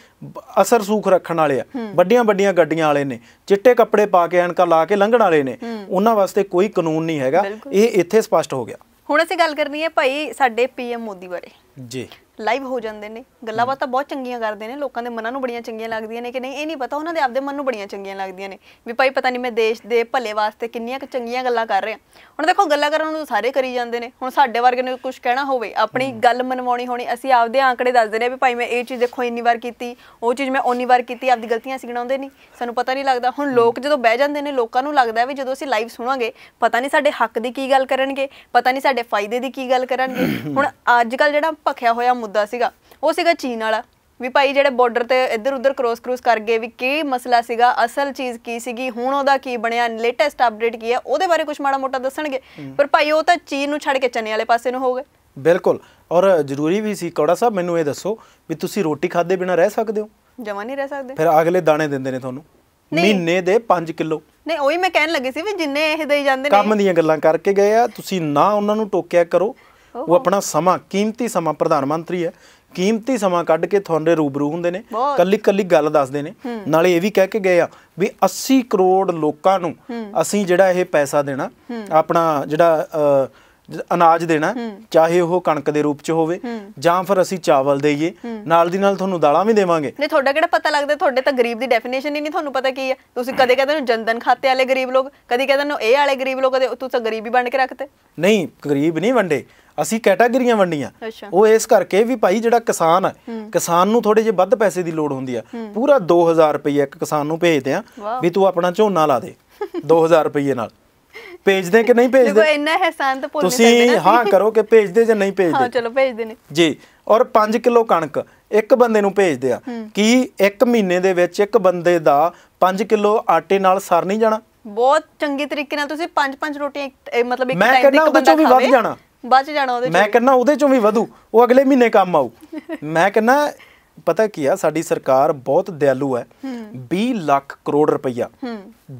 Speaker 2: ਅਸਰ ਸੂਖ ਰੱਖਣ ਵਾਲੇ ਆ ਵੱਡੀਆਂ ਵੱਡੀਆਂ ਗੱਡੀਆਂ ਵਾਲੇ ਨੇ ਚਿੱਟੇ ਕੱਪੜੇ ਪਾ ਕੇ ਐਨਕਾਂ ਲਾ ਕੇ ਲੰਘਣ ਵਾਲੇ ਨੇ ਉਹਨਾਂ ਵਾਸਤੇ ਕੋਈ ਕਾਨੂੰਨ ਨਹੀਂ ਹੈਗਾ ਇਹ ਇੱਥੇ ਸਪਸ਼ਟ ਹੋ ਗਿਆ
Speaker 1: ਹੁਣ ਅਸੀਂ ਗੱਲ ਕਰਨੀ ਹੈ ਭਾਈ ਸਾਡੇ ਪੀਐਮ ਮੋਦੀ ਬਾਰੇ ਜੀ ਲਾਈਵ ਹੋ ਜਾਂਦੇ ਨੇ ਗੱਲਾਂ ਬਾਤਾਂ ਬਹੁਤ ਚੰਗੀਆਂ ਕਰਦੇ ਨੇ ਲੋਕਾਂ ਦੇ ਮਨਾਂ ਨੂੰ ਬੜੀਆਂ ਚੰਗੀਆਂ ਲੱਗਦੀਆਂ ਨੇ ਕਿ ਨਹੀਂ ਇਹ ਨਹੀਂ ਪਤਾ ਉਹਨਾਂ ਦੇ ਆਪਦੇ ਮਨ ਨੂੰ ਬੜੀਆਂ ਚੰਗੀਆਂ ਲੱਗਦੀਆਂ ਨੇ ਵੀ ਭਾਈ ਪਤਾ ਨਹੀਂ ਮੈਂ ਦੇਸ਼ ਦੇ ਭਲੇ ਵਾਸਤੇ ਕਿੰਨੀਆਂ ਕੁ ਚੰਗੀਆਂ ਗੱਲਾਂ ਕਰ ਰਿਹਾ ਹੁਣ ਦੇਖੋ ਗੱਲਾਂ ਕਰਨ ਨੂੰ ਸਾਰੇ ਕਰੀ ਜਾਂਦੇ ਨੇ ਹੁਣ ਸਾਡੇ ਵਰਗੇ ਨੂੰ ਕੁਝ ਕਹਿਣਾ ਹੋਵੇ ਆਪਣੀ ਗੱਲ ਮਨਵਾਉਣੀ ਹੋਣੀ ਅਸੀਂ ਆਪਦੇ ਆંકੜੇ ਦੱਸਦੇ ਨੇ ਵੀ ਭਾਈ ਮੈਂ ਇਹ ਚੀਜ਼ ਦੇਖੋ ਇੰਨੀ ਵਾਰ ਕੀਤੀ ਉਹ ਚੀਜ਼ ਮੈਂ ਓਨੀ ਵਾਰ ਕੀਤੀ ਆਪਦੀ ਗਲਤੀਆਂ ਅਸੀਂ ਗਿਣਾਉਂਦੇ ਨਹੀਂ ਸਾਨੂੰ ਪਤਾ ਨਹੀਂ ਲੱਗਦਾ ਹੁਣ ਲੋਕ ਜਦੋਂ ਬਹਿ ਜਾਂਦੇ ਨੇ ਲੋਕਾਂ ਨੂੰ ਲੱਗਦਾ ਵੀ ਜਦੋਂ ਅਸੀਂ ਲਾਈਵ ਸੁਣਾਂਗੇ ਪਤਾ ਨਹੀਂ ਸਾਡੇ ਹੱਕ ਦੀ ਕੀ ਗੱਲ ਕਰਨਗੇ ਪਤਾ ਨਹੀਂ ਸਾਡੇ ਫਾਇਦੇ ਦੀ ਕੀ ਗੱਲ ਕਰਨਗੇ *coughs* ਹੁਣ ਅੱਜ ਕੱਲ ਜਿਹੜਾ ਭਖਿਆ ਹੋਇਆ ਮੁੱਦਾ ਸੀਗਾ ਉਹ ਸੀਗਾ ਚੀਨ ਵਾਲਾ ਵੀ ਭਾਈ ਜਿਹੜੇ ਬਾਰਡਰ ਤੇ ਇੱਧਰ ਉੱਧਰ ਕ੍ਰੋਸ ਕ੍ਰੋਸ ਕਰ ਗਏ ਵੀ ਕੀ ਮਸਲਾ ਸੀਗਾ ਅਸਲ ਚੀਜ਼ ਕੀ ਸੀਗੀ ਹੁਣ ਉਹਦਾ ਕੀ ਬਣਿਆ ਲੇਟੈਸਟ ਅਪਡੇਟ ਕੀ ਹੈ ਉਹਦੇ ਬਾਰੇ ਕੁਝ ਮਾੜਾ ਮੋਟਾ ਦੱਸਣਗੇ ਪਰ ਭਾਈ ਉਹ ਤਾਂ ਚੀਨ ਨੂੰ ਛੱਡ ਕੇ ਚੰਨੇ ਵਾਲੇ ਪਾਸੇ ਨੂੰ ਹੋ ਗਏ
Speaker 2: ਬਿਲਕੁਲ ਔਰ ਜ਼ਰੂਰੀ ਵੀ ਸੀ ਕੌੜਾ ਸਾਹਿਬ ਮੈਨੂੰ ਇਹ ਦੱਸੋ ਵੀ ਤੁਸੀਂ ਰੋਟੀ ਖਾਦੇ ਬਿਨਾ ਰਹਿ ਸਕਦੇ ਹੋ
Speaker 1: ਜਮਾ ਨਹੀਂ ਰਹਿ ਸਕਦੇ ਫਿਰ
Speaker 2: ਅਗਲੇ ਦਾਣੇ ਦਿੰਦੇ ਨੇ ਤੁਹਾਨੂੰ ਮਹੀਨੇ ਦੇ 5 ਕਿਲੋ
Speaker 1: ਨਹੀਂ ਉਹੀ ਮੈਂ ਕਹਿਣ ਲੱਗੀ ਸੀ ਵੀ ਜਿੰਨੇ ਇਹ ਦੇਈ ਜਾਂਦੇ ਨੇ ਕੰਮ ਦੀਆਂ
Speaker 2: ਗੱਲਾਂ ਕਰਕੇ ਗਏ ਆ ਤੁਸੀਂ ਨਾ ਉਹਨਾਂ ਨੂੰ ਟੋਕਿਆ ਕਰੋ ਉਹ ਆਪਣਾ ਸਮਾਂ ਕੀਮਤੀ ਸਮਾਂ ਪ੍ਰਧਾਨ ਮੰਤਰੀ ਹੈ ਕੀਮਤੀ ਸਮਾਂ ਕੱਢ ਕੇ ਤੁਹਾਡੇ ਰੂਬਰੂ ਹੁੰਦੇ ਨੇ ਕੱਲੀ ਕੱਲੀ ਗੱਲ ਦੱਸਦੇ ਨੇ ਨਾਲੇ ਇਹ ਵੀ ਕਹਿ ਕੇ ਗਏ ਆ ਵੀ 80 ਕਰੋੜ ਲੋਕਾਂ ਨੂੰ ਅਸੀਂ ਜਿਹੜਾ ਇਹ ਪੈਸਾ ਦੇਣਾ ਆਪਣਾ ਜਿਹੜਾ ਅਨਾਜ ਦੇਣਾ ਚਾਹੇ ਉਹ ਕਣਕ ਦੇ ਰੂਪ ਚ ਹੋਵੇ ਜਾਂ ਫਿਰ ਅਸੀਂ ਚਾਵਲ ਦੇਈਏ ਨਾਲ ਦੀ ਨਾਲ ਤੁਹਾਨੂੰ ਦਾਲਾਂ ਵੀ ਦੇਵਾਂਗੇ
Speaker 1: ਨਹੀਂ ਤੁਹਾਡਾ ਕਿਹੜਾ ਪਤਾ ਲੱਗਦਾ ਤੁਹਾਡੇ ਤਾਂ ਗਰੀਬ ਦੀ ਡੈਫੀਨੇਸ਼ਨ ਹੀ ਨਹੀਂ ਤੁਹਾਨੂੰ ਪਤਾ ਕੀ ਹੈ ਤੁਸੀਂ ਕਦੇ ਕਹਿੰਦੇ ਨੂੰ ਜਨਧਨ ਖਾਤੇ ਵਾਲੇ ਗਰੀਬ ਲੋਕ ਕਦੇ ਕਹਿੰਦੇ ਨੂੰ ਇਹ ਵਾਲੇ ਗਰੀਬ ਲੋਕ ਕਦੇ ਤੂੰ ਤਾਂ ਗਰੀਬੀ ਬਣ ਕੇ ਰੱਖਤੇ
Speaker 2: ਨਹੀਂ ਗਰੀਬ ਨਹੀਂ ਵੰਡੇ ਅਸੀਂ ਕੈਟਾਗਰੀਆਂ ਵੰਡੀਆਂ ਉਹ ਇਸ ਕਰਕੇ ਵੀ ਭਾਈ ਜਿਹੜਾ ਕਿਸਾਨ ਹੈ ਕਿਸਾਨ ਨੂੰ ਥੋੜੇ ਜਿਹਾ ਵੱਧ ਪੈਸੇ ਦੀ ਲੋੜ ਹੁੰਦੀ ਆ ਪੂਰਾ 2000 ਰੁਪਏ ਇੱਕ ਕਿਸਾਨ ਨੂੰ ਭੇਜਦੇ ਆ ਵੀ ਤੂੰ ਆਪਣਾ ਝੋਨਾ ਲਾ ਦੇ 2000 ਰੁਪਏ ਨਾਲ ਭੇਜਦੇ ਕਿ ਨਹੀਂ ਭੇਜਦੇ ਦੇਖੋ
Speaker 1: ਇੰਨਾ ਹਸਾਨ ਤਾਂ ਭੁੱਲ ਨਹੀਂ ਸਕਦੇ ਤੁਸੀਂ ਹਾਂ ਕਰੋ
Speaker 2: ਕਿ ਭੇਜਦੇ ਜਾਂ ਨਹੀਂ ਭੇਜਦੇ ਹਾਂ
Speaker 1: ਚਲੋ ਭੇਜਦੇ ਨੇ
Speaker 2: ਜੀ ਔਰ 5 ਕਿਲੋ ਕਣਕ ਇੱਕ ਬੰਦੇ ਨੂੰ ਭੇਜਦੇ ਆ ਕੀ ਇੱਕ ਮਹੀਨੇ ਦੇ ਵਿੱਚ ਇੱਕ ਬੰਦੇ ਦਾ 5 ਕਿਲੋ ਆਟੇ ਨਾਲ ਸਰ ਨਹੀਂ ਜਾਣਾ
Speaker 1: ਬਹੁਤ ਚੰਗੇ ਤਰੀਕੇ ਨਾਲ ਤੁਸੀਂ 5-5 ਰੋਟੀਆਂ ਮਤਲਬ ਇੱਕ ਟਾਈਮ ਤੇ ਇੱਕ ਬੰਦਾ ਖਾਵੇ ਮੈਂ ਕਹਿੰਦਾ ਉਹ ਵੀ ਵੱਧ ਜਾਣਾ ਬਚ ਜਾਣਾ ਉਹਦੇ ਮੈਂ
Speaker 2: ਕਹਿੰਨਾ ਉਹਦੇ ਚੋਂ ਵੀ ਵਧੂ ਉਹ ਅਗਲੇ ਮਹੀਨੇ ਕੰਮ ਆਊ ਮੈਂ ਕਹਿੰਨਾ ਪਤਾ ਕੀ ਆ ਸਾਡੀ ਸਰਕਾਰ ਬਹੁਤ ਦਿਆਲੂ ਹੈ 20 ਲੱਖ ਕਰੋੜ ਰੁਪਈਆ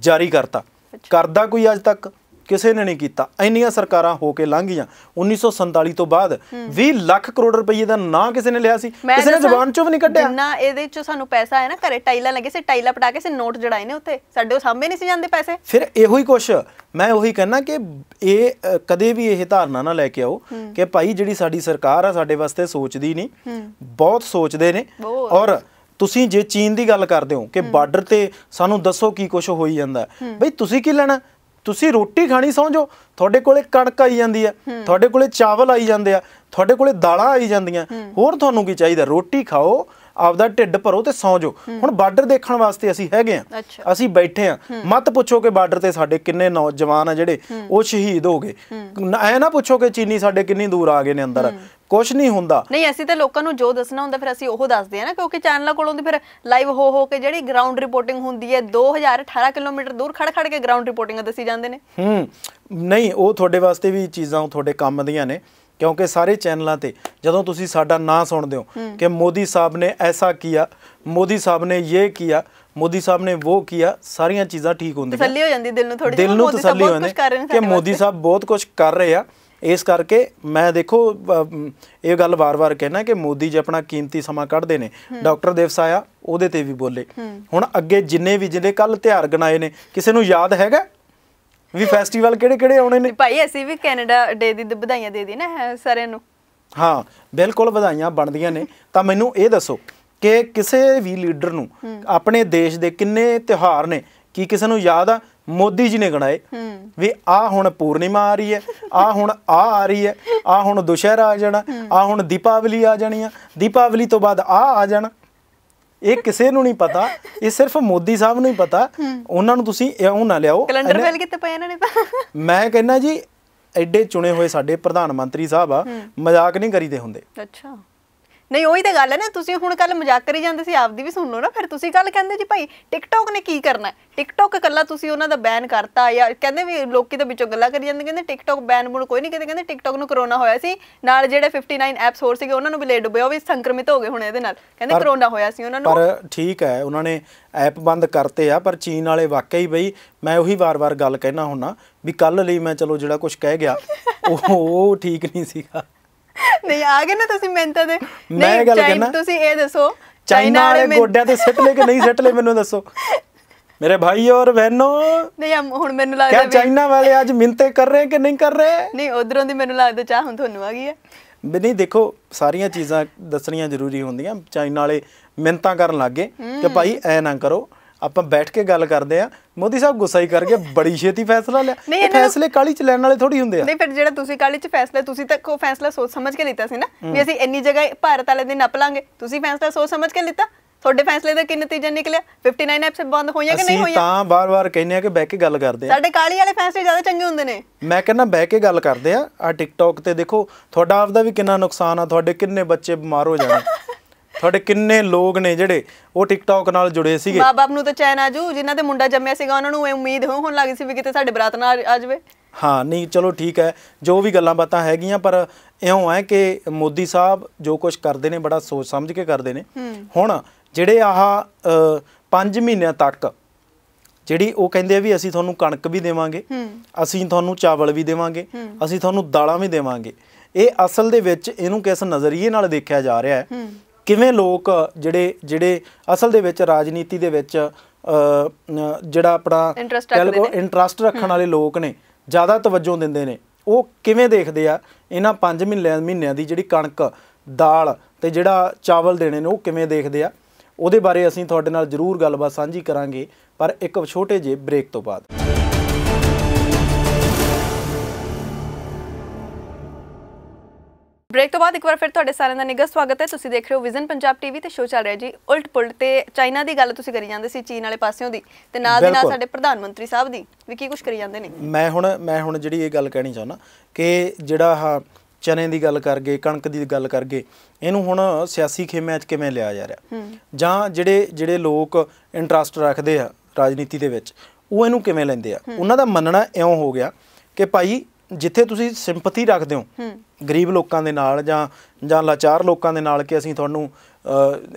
Speaker 2: ਜਾਰੀ ਕਰਤਾ ਕਰਦਾ ਕੋਈ ਅੱਜ ਤੱਕ ਕਿਸੇ ਨੇ ਨਹੀਂ ਕੀਤਾ ਇੰਨੀਆਂ ਸਰਕਾਰਾਂ ਹੋ ਕੇ ਲੰਘ ਗਈਆਂ 1947 ਤੋਂ ਬਾਅਦ 20 ਲੱਖ ਕਰੋੜ ਰੁਪਏ ਦਾ ਨਾਂ ਕਿਸੇ ਨੇ ਲਿਆ ਸੀ ਕਿਸੇ ਨੇ ਜ਼ਬਾਨ ਚੋਂ ਵੀ ਨਹੀਂ ਕੱਢਿਆ
Speaker 1: ਨਾ ਇਹਦੇ ਚੋਂ ਸਾਨੂੰ ਪੈਸਾ ਆਇਆ ਨਾ ਘਰੇ ਟਾਈਲਾਂ ਲੱਗੇ ਸੀ ਟਾਈਲਾਂ ਪਟਾ ਕੇ ਸੀ ਨੋਟ ਜੜਾਏ ਨੇ ਉੱਥੇ ਸਾਡੇ ਉਹ ਸਾਹਮਣੇ ਨਹੀਂ ਸੀ ਜਾਂਦੇ ਪੈਸੇ
Speaker 2: ਫਿਰ ਇਹੋ ਹੀ ਕੁਛ ਮੈਂ ਉਹੀ ਕਹਿੰਨਾ ਕਿ ਇਹ ਕਦੇ ਵੀ ਇਹ ਧਾਰਨਾ ਨਾ ਲੈ ਕੇ ਆਓ ਕਿ ਭਾਈ ਜਿਹੜੀ ਸਾਡੀ ਸਰਕਾਰ ਆ ਸਾਡੇ ਵਾਸਤੇ ਸੋਚਦੀ ਨਹੀਂ ਬਹੁਤ ਸੋਚਦੇ ਨੇ ਔਰ ਤੁਸੀਂ ਜੇ ਚੀਨ ਦੀ ਗੱਲ ਕਰਦੇ ਹੋ ਕਿ ਬਾਰਡਰ ਤੇ ਸਾਨੂੰ ਦੱਸੋ ਕੀ ਕੁਝ ਹੋਈ ਜਾਂਦਾ ਬਈ ਤੁਸੀਂ ਕੀ ਲੈਣਾ ਤੁਸੀਂ ਰੋਟੀ ਖਾਣੀ ਸਮਝੋ ਤੁਹਾਡੇ ਕੋਲੇ ਕਣਕ ਆਈ ਜਾਂਦੀ ਹੈ ਤੁਹਾਡੇ ਕੋਲੇ ਚਾਵਲ ਆਈ ਜਾਂਦੇ ਆ ਤੁਹਾਡੇ ਕੋਲੇ ਦਾਲਾਂ ਆਈ ਜਾਂਦੀਆਂ ਹੋਰ ਤੁਹਾਨੂੰ ਕੀ ਚਾਹੀਦਾ ਰੋਟੀ ਖਾਓ ਆਪਦਾ ਢਿੱਡ ਭਰੋ ਤੇ ਸੌ ਜਾਓ ਹੁਣ ਬਾਰਡਰ ਦੇਖਣ ਵਾਸਤੇ ਅਸੀਂ ਹੈਗੇ ਆ ਅਸੀਂ ਬੈਠੇ ਆ ਮਤ ਪੁੱਛੋ ਕਿ ਬਾਰਡਰ ਤੇ ਸਾਡੇ ਕਿੰਨੇ ਨੌਜਵਾਨ ਆ ਜਿਹੜੇ ਉਹ ਸ਼ਹੀਦ ਹੋ ਗਏ ਐ ਨਾ ਪੁੱਛੋ ਕਿ ਚੀਨੀ ਸਾਡੇ ਕਿੰਨੀ ਦੂਰ ਆ ਗਏ ਨੇ ਅੰਦਰ ਕੁਝ ਨਹੀਂ ਹੁੰਦਾ
Speaker 1: ਨਹੀਂ ਅਸੀਂ ਤਾਂ ਲੋਕਾਂ ਨੂੰ ਜੋ ਦੱਸਣਾ ਹੁੰਦਾ ਫਿਰ ਅਸੀਂ ਉਹ ਦੱਸਦੇ ਆ ਨਾ ਕਿਉਂਕਿ ਚੈਨਲਾਂ ਕੋਲੋਂ ਦੀ ਫਿਰ ਲਾਈਵ ਹੋ ਹੋ ਕੇ ਜਿਹੜੀ ਗਰਾਊਂਡ ਰਿਪੋਰਟਿੰਗ ਹੁੰਦੀ ਹੈ 2018 ਕਿਲੋਮੀਟਰ ਦੂਰ ਖੜ ਖੜ ਕੇ ਗਰਾਊਂਡ ਰਿਪੋਰਟਿੰਗ ਦੱਸੀ ਜਾਂਦੇ ਨੇ
Speaker 2: ਹੂੰ ਨਹੀਂ ਉਹ ਤੁਹਾਡੇ ਵਾਸਤੇ ਵੀ ਚੀਜ਼ਾਂ ਤੁਹਾਡੇ ਕੰਮ ਦੀਆਂ ਨੇ ਕਿਉਂਕਿ ਸਾਰੇ ਚੈਨਲਾਂ ਤੇ ਜਦੋਂ ਤੁਸੀਂ ਸਾਡਾ ਨਾਂ ਸੁਣਦੇ ਹੋ ਕਿ ਮੋਦੀ ਸਾਹਿਬ ਨੇ ਐਸਾ ਕੀਆ ਮੋਦੀ ਸਾਹਿਬ ਨੇ ਇਹ ਕੀਆ ਮੋਦੀ ਸਾਹਿਬ ਨੇ ਉਹ ਕੀਆ ਸਾਰੀਆਂ ਚੀਜ਼ਾਂ ਠੀਕ ਹੁੰਦੀਆਂ ਤਸੱਲੀ
Speaker 1: ਹੋ ਜਾਂਦੀ ਦਿਲ ਨੂੰ ਥੋੜੀ ਦਿਲ ਨੂੰ ਤਸੱਲੀ ਹੋ ਜਾਂਦੀ ਕਿ ਮੋਦੀ
Speaker 2: ਸਾਹਿਬ ਬਹੁਤ ਕੁਝ ਕਰ ਰਹੇ ਆ ਇਸ ਕਰਕੇ ਮੈਂ ਦੇਖੋ ਇਹ ਗੱਲ ਵਾਰ-ਵਾਰ ਕਹਿਣਾ ਕਿ ਮੋਦੀ ਜੀ ਆਪਣਾ ਕੀਮਤੀ ਸਮਾਂ ਕੱਢਦੇ ਨੇ ਡਾਕਟਰ ਦੇਵਸਾਇਆ ਉਹਦੇ ਤੇ ਵੀ ਬੋਲੇ ਹੁਣ ਅੱਗੇ ਜਿੰਨੇ ਵੀ ਜਿਹੜੇ ਕੱਲ ਤਿਹਾਰ ਗਣਾਏ ਨੇ ਕਿਸੇ ਨੂੰ ਯਾਦ ਹੈਗਾ ਵੀ ਫੈਸਟੀਵਲ ਕਿਹੜੇ ਕਿਹੜੇ ਆਉਣੇ ਨੇ
Speaker 1: ਭਾਈ ਅਸੀਂ ਵੀ ਕੈਨੇਡਾ ਡੇ ਦੀ ਵਧਾਈਆਂ ਦੇ ਦੀ ਨਾ ਸਾਰਿਆਂ ਨੂੰ
Speaker 2: ਹਾਂ ਬਿਲਕੁਲ ਵਧਾਈਆਂ ਬਣਦੀਆਂ ਨੇ ਤਾਂ ਮੈਨੂੰ ਇਹ ਦੱਸੋ ਕਿ ਕਿਸੇ ਵੀ ਲੀਡਰ ਨੂੰ ਆਪਣੇ ਦੇਸ਼ ਦੇ ਕਿੰਨੇ ਤਿਉਹਾਰ ਨੇ ਕੀ ਕਿਸੇ ਨੂੰ ਯਾਦ ਆ ਮੋਦੀ ਜੀ ਨੇ ਗਣਾਏ ਵੀ ਆ ਹੁਣ ਪੂਰਨਿਮਾ ਆ ਰਹੀ ਹੈ ਆ ਹੁਣ ਆ ਆ ਰਹੀ ਹੈ ਆ ਹੁਣ ਦੁਸ਼ਹਿਰਾ ਆ ਜਾਣਾ ਆ ਹੁਣ ਦੀਪਾਵਲੀ ਆ ਜਾਣੀ ਆ ਦੀਪਾਵਲੀ ਤੋਂ ਬਾਅਦ ਆ ਆ ਜਾਣਾ ਇਹ ਕਿਸੇ ਨੂੰ ਨਹੀਂ ਪਤਾ ਇਹ ਸਿਰਫ ਮੋਦੀ ਸਾਹਿਬ ਨੂੰ ਹੀ ਪਤਾ ਉਹਨਾਂ ਨੂੰ ਤੁਸੀਂ ਇਉਂ ਨਾ ਲਿਆਓ ਕੈਲੰਡਰ ਬੈਲ
Speaker 1: ਕਿਤੇ ਪਏ ਇਹਨਾਂ ਨੇ ਤਾਂ
Speaker 2: ਮੈਂ ਕਹਿੰਦਾ ਜੀ ਐਡੇ ਚੁਣੇ ਹੋਏ ਸਾਡੇ ਪ੍ਰਧਾਨ ਮੰਤਰੀ ਸਾਹਿਬ ਆ ਮਜ਼ਾਕ ਨਹੀਂ ਕਰੀਦੇ ਹੁੰਦੇ
Speaker 1: ਅੱਛਾ ਨਹੀਂ ਉਹੀ ਤਾਂ ਗੱਲ ਹੈ ਨਾ ਤੁਸੀਂ ਹੁਣ ਕੱਲ ਮਜ਼ਾਕ ਕਰੀ ਜਾਂਦੇ ਸੀ ਆਪਦੀ ਵੀ ਸੁਣ ਲਓ ਨਾ ਫਿਰ ਤੁਸੀਂ ਕੱਲ ਕਹਿੰਦੇ ਜੀ ਭਾਈ ਟਿਕਟੌਕ ਨੇ ਕੀ ਕਰਨਾ ਟਿਕਟੌਕ ਕੱਲਾ ਤੁਸੀਂ ਉਹਨਾਂ ਦਾ ਬੈਨ ਕਰਤਾ ਜਾਂ ਕਹਿੰਦੇ ਵੀ ਲੋਕੀ ਤਾਂ ਵਿੱਚੋਂ ਗੱਲਾਂ ਕਰੀ ਜਾਂਦੇ ਕਹਿੰਦੇ ਟਿਕਟੌਕ ਬੈਨ ਬੁਣ ਕੋਈ ਨਹੀਂ ਕਹਿੰਦੇ ਕਹਿੰਦੇ ਟਿਕਟੌਕ ਨੂੰ ਕਰੋਨਾ ਹੋਇਆ ਸੀ ਨਾਲ ਜਿਹੜੇ 59 ਐਪਸ ਹੋਰ ਸੀਗੇ ਉਹਨਾਂ ਨੂੰ ਵੀ ਲੈ ਡੁੱਬੇ ਉਹ ਵੀ ਸੰਕਰਮਿਤ ਹੋ ਗਏ ਹੁਣ ਇਹਦੇ ਨਾਲ ਕਹਿੰਦੇ ਕਰੋਨਾ ਹੋਇਆ ਸੀ ਉਹਨਾਂ ਨੂੰ ਪਰ
Speaker 2: ਠੀਕ ਹੈ ਉਹਨਾਂ ਨੇ ਐਪ ਬੰਦ ਕਰਤੇ ਆ ਪਰ ਚੀਨ ਵਾਲੇ ਵਾਕਈ ਬਈ ਮੈਂ ਉਹੀ ਵਾਰ-ਵਾਰ ਗੱਲ ਕਹਿਣਾ ਹੁੰਨਾ ਵੀ ਕੱਲ ਲਈ ਮੈਂ ਚਲੋ ਜਿਹੜਾ ਕੁਝ ਕਹਿ ਗਿਆ ਉਹ ਠੀਕ ਨਹੀਂ ਸੀਗਾ
Speaker 3: ਨਹੀਂ ਆ
Speaker 1: ਗਏ ਨਾ ਤੁਸੀਂ ਮਿਹਨਤਾਂ ਦੇ ਨਹੀਂ ਗੱਲ ਤੁਸੀਂ ਇਹ ਦੱਸੋ ਚਾਈਨਾ ਵਾਲੇ ਗੋਡਿਆਂ
Speaker 2: ਤੇ ਸਿੱਟ ਲੈ ਕੇ ਨਹੀਂ ਸਿੱਟ ਲੈ ਮੈਨੂੰ ਦੱਸੋ ਮੇਰੇ ਭਾਈ ਔਰ ਬਹਿਨੋ
Speaker 1: ਨਹੀਂ ਹੁਣ ਮੈਨੂੰ ਲੱਗਦਾ ਕਿ ਚਾਈਨਾ
Speaker 2: ਵਾਲੇ ਅੱਜ ਮਿੰਤੇ ਕਰ ਰਹੇ ਕਿ ਨਹੀਂ ਕਰ ਰਹੇ
Speaker 1: ਨਹੀਂ ਉਧਰੋਂ ਦੀ ਮੈਨੂੰ ਲੱਗਦਾ ਚਾਹ ਹੁਣ ਤੁਹਾਨੂੰ ਆ ਗਈ ਹੈ
Speaker 2: ਨਹੀਂ ਦੇਖੋ ਸਾਰੀਆਂ ਚੀਜ਼ਾਂ ਦੱਸਣੀਆਂ ਜ਼ਰੂਰੀ ਹੁੰਦੀਆਂ ਚਾਈਨਾ ਵਾਲੇ ਮਿੰਤਾਂ ਕਰਨ ਲੱਗੇ ਕਿ ਭਾਈ ਐ ਨਾ ਕਰੋ ਆਪਾਂ ਬੈਠ ਕੇ ਗੱਲ ਕਰਦੇ ਆ ਮੋਦੀ ਸਾਹਿਬ ਗੁੱਸਾ ਹੀ ਕਰ ਗਏ ਬੜੀ ਛੇਤੀ ਫੈਸਲਾ ਲਿਆ ਇਹ ਫੈਸਲੇ ਕਾਲੀ ਚ ਲੈਣ ਵਾਲੇ ਥੋੜੀ ਹੁੰਦੇ ਆ ਨਹੀਂ
Speaker 1: ਫਿਰ ਜਿਹੜਾ ਤੁਸੀਂ ਕਾਲੀ ਚ ਫੈਸਲਾ ਤੁਸੀਂ ਤਾਂ ਕੋ ਫੈਸਲਾ ਸੋਚ ਸਮਝ ਕੇ ਲੀਤਾ ਸੀ ਨਾ ਵੀ ਅਸੀਂ ਇੰਨੀ ਜਗ੍ਹਾ ਭਾਰਤ ਵਾਲੇ ਦੇ ਨੱਪ ਲਾਂਗੇ ਤੁਸੀਂ ਫੈਸਲਾ ਸੋਚ ਸਮਝ ਕੇ ਲੀਤਾ ਤੁਹਾਡੇ ਫੈਸਲੇ ਦਾ ਕੀ ਨਤੀਜਾ ਨਿਕਲਿਆ 59 ਐਪਸ ਬੰਦ ਹੋਈਆਂ ਕਿ ਨਹੀਂ ਹੋਈਆਂ ਅਸੀਂ
Speaker 2: ਤਾਂ ਬਾਰ-ਬਾਰ ਕਹਿੰਨੇ ਆ ਕਿ ਬਹਿ ਕੇ ਗੱਲ ਕਰਦੇ ਆ
Speaker 1: ਸਾਡੇ ਕਾਲੀ ਵਾਲੇ ਫੈਸਲੇ ਜ਼ਿਆਦਾ ਚੰਗੇ ਹੁੰਦੇ ਨੇ
Speaker 2: ਮੈਂ ਕਹਿੰਦਾ ਬਹਿ ਕੇ ਗੱਲ ਕਰਦੇ ਆ ਆ ਟਿਕਟੌਕ ਤੇ ਦੇਖੋ ਤੁਹਾਡਾ ਆਪਦਾ ਵੀ ਕਿੰਨਾ ਨੁਕਸਾਨ ਆ ਤੁਹਾਡੇ ਕਿੰਨੇ ਬੱਚੇ ਬਿਮਾਰ ਹੋ ਜਾਣੇ ਤੁਹਾਡੇ ਕਿੰਨੇ ਲੋਕ ਨੇ ਜਿਹੜੇ ਉਹ ਟਿਕਟੌਕ ਨਾਲ ਜੁੜੇ ਸੀਗੇ ਮਾਪੇ
Speaker 1: ਨੂੰ ਤਾਂ ਚੈਨ ਆਜੂ ਜਿਨ੍ਹਾਂ ਦੇ ਮੁੰਡਾ ਜੰਮਿਆ ਸੀਗਾ ਉਹਨਾਂ ਨੂੰ ਇਹ ਉਮੀਦ ਹੋਣ ਲੱਗੀ ਸੀ ਵੀ ਕਿਤੇ ਸਾਡੇ ਬਰਾਤ ਨਾਲ ਆ ਜਾਵੇ
Speaker 2: ਹਾਂ ਨਹੀਂ ਚਲੋ ਠੀਕ ਹੈ ਜੋ ਵੀ ਗੱਲਾਂ ਬਾਤਾਂ ਹੈਗੀਆਂ ਪਰ ਇਉਂ ਹੈ ਕਿ ਮੋਦੀ ਸਾਹਿਬ ਜੋ ਕੁਝ ਕਰਦੇ ਨੇ ਬੜਾ ਸੋਚ ਸਮਝ ਕੇ ਕਰਦੇ ਨੇ ਹੁਣ ਜਿਹੜੇ ਆਹ 5 ਮਹੀਨਿਆਂ ਤੱਕ ਜਿਹੜੀ ਉਹ ਕਹਿੰਦੇ ਆ ਵੀ ਅਸੀਂ ਤੁਹਾਨੂੰ ਕਣਕ ਵੀ ਦੇਵਾਂਗੇ ਅਸੀਂ ਤੁਹਾਨੂੰ ਚਾਵਲ ਵੀ ਦੇਵਾਂਗੇ ਅਸੀਂ ਤੁਹਾਨੂੰ ਦਾਲਾਂ ਵੀ ਦੇਵਾਂਗੇ ਇਹ ਅਸਲ ਦੇ ਵਿੱਚ ਇਹਨੂੰ ਕਿਸ ਨਜ਼ਰੀਏ ਨਾਲ ਦੇਖਿਆ ਜਾ ਰਿਹਾ ਹੈ ਕਿਵੇਂ ਲੋਕ ਜਿਹੜੇ ਜਿਹੜੇ ਅਸਲ ਦੇ ਵਿੱਚ ਰਾਜਨੀਤੀ ਦੇ ਵਿੱਚ ਜਿਹੜਾ ਆਪਣਾ ਇੰਟਰਸਟ ਰੱਖਣ ਵਾਲੇ ਲੋਕ ਨੇ ਜ਼ਿਆਦਾ ਤਵੱਜੋ ਦਿੰਦੇ ਨੇ ਉਹ ਕਿਵੇਂ ਦੇਖਦੇ ਆ ਇਹਨਾਂ 5 ਮਹੀਨੇ ਮਹੀਨਿਆਂ ਦੀ ਜਿਹੜੀ ਕਣਕ ਦਾਲ ਤੇ ਜਿਹੜਾ ਚਾਵਲ ਦੇਣੇ ਨੇ ਉਹ ਕਿਵੇਂ ਦੇਖਦੇ ਆ ਉਹਦੇ ਬਾਰੇ ਅਸੀਂ ਤੁਹਾਡੇ ਨਾਲ ਜ਼ਰੂਰ ਗੱਲਬਾਤ ਸਾਂਝੀ ਕਰਾਂਗੇ ਪਰ ਇੱਕ ਛੋਟੇ ਜਿਹੇ ਬ੍ਰੇਕ ਤੋਂ ਬਾਅਦ
Speaker 1: ਬ੍ਰੇਕ ਤੋਂ ਬਾਅਦ ਇੱਕ ਵਾਰ ਫਿਰ ਤੁਹਾਡੇ ਸਾਰਿਆਂ ਦਾ ਨਿੱਘਾ ਸਵਾਗਤ ਹੈ ਤੁਸੀਂ ਦੇਖ ਰਹੇ ਹੋ ਵਿਜ਼ਨ ਪੰਜਾਬ ਟੀਵੀ ਤੇ ਸ਼ੋਅ ਚੱਲ ਰਿਹਾ ਜੀ ਉਲਟ ਪੁਲਟ ਤੇ ਚਾਈਨਾ ਦੀ ਗੱਲ ਤੁਸੀਂ ਕਰੀ ਜਾਂਦੇ ਸੀ ਚੀਨ ਵਾਲੇ ਪਾਸਿਓਂ ਦੀ ਤੇ ਨਾਲ ਦੇ ਨਾਲ ਸਾਡੇ ਪ੍ਰਧਾਨ ਮੰਤਰੀ ਸਾਹਿਬ ਦੀ ਵੀ ਕੀ ਕੁਝ ਕਰੀ ਜਾਂਦੇ ਨੇ ਮੈਂ
Speaker 2: ਹੁਣ ਮੈਂ ਹੁਣ ਜਿਹੜੀ ਇਹ ਗੱਲ ਕਹਿਣੀ ਚਾਹੁੰਦਾ ਕਿ ਜਿਹੜਾ ਆ ਚਨੇ ਦੀ ਗੱਲ ਕਰ ਗਏ ਕਣਕ ਦੀ ਗੱਲ ਕਰ ਗਏ ਇਹਨੂੰ ਹੁਣ ਸਿਆਸੀ ਖੇਮਿਆਂ 'ਚ ਕਿਵੇਂ ਲਿਆ ਜਾ ਰਿਹਾ ਜਾਂ ਜਿਹੜੇ ਜਿਹੜੇ ਲੋਕ ਇੰਟਰਸਟ ਰੱਖਦੇ ਆ ਰਾਜਨੀਤੀ ਦੇ ਵਿੱਚ ਉਹ ਇਹਨੂੰ ਕਿਵੇਂ ਲੈਂਦੇ ਆ ਉਹਨਾਂ ਦਾ ਮੰਨਣਾ ਇਉਂ ਹੋ ਗਿਆ ਕਿ ਭਾਈ ਜਿੱਥੇ ਤੁਸੀਂ ਸਿੰਪਥੀ ਰੱਖਦੇ ਹੋ ਗਰੀਬ ਲੋਕਾਂ ਦੇ ਨਾਲ ਜਾਂ ਜਾਂ ਲਾਚਾਰ ਲੋਕਾਂ ਦੇ ਨਾਲ ਕਿ ਅਸੀਂ ਤੁਹਾਨੂੰ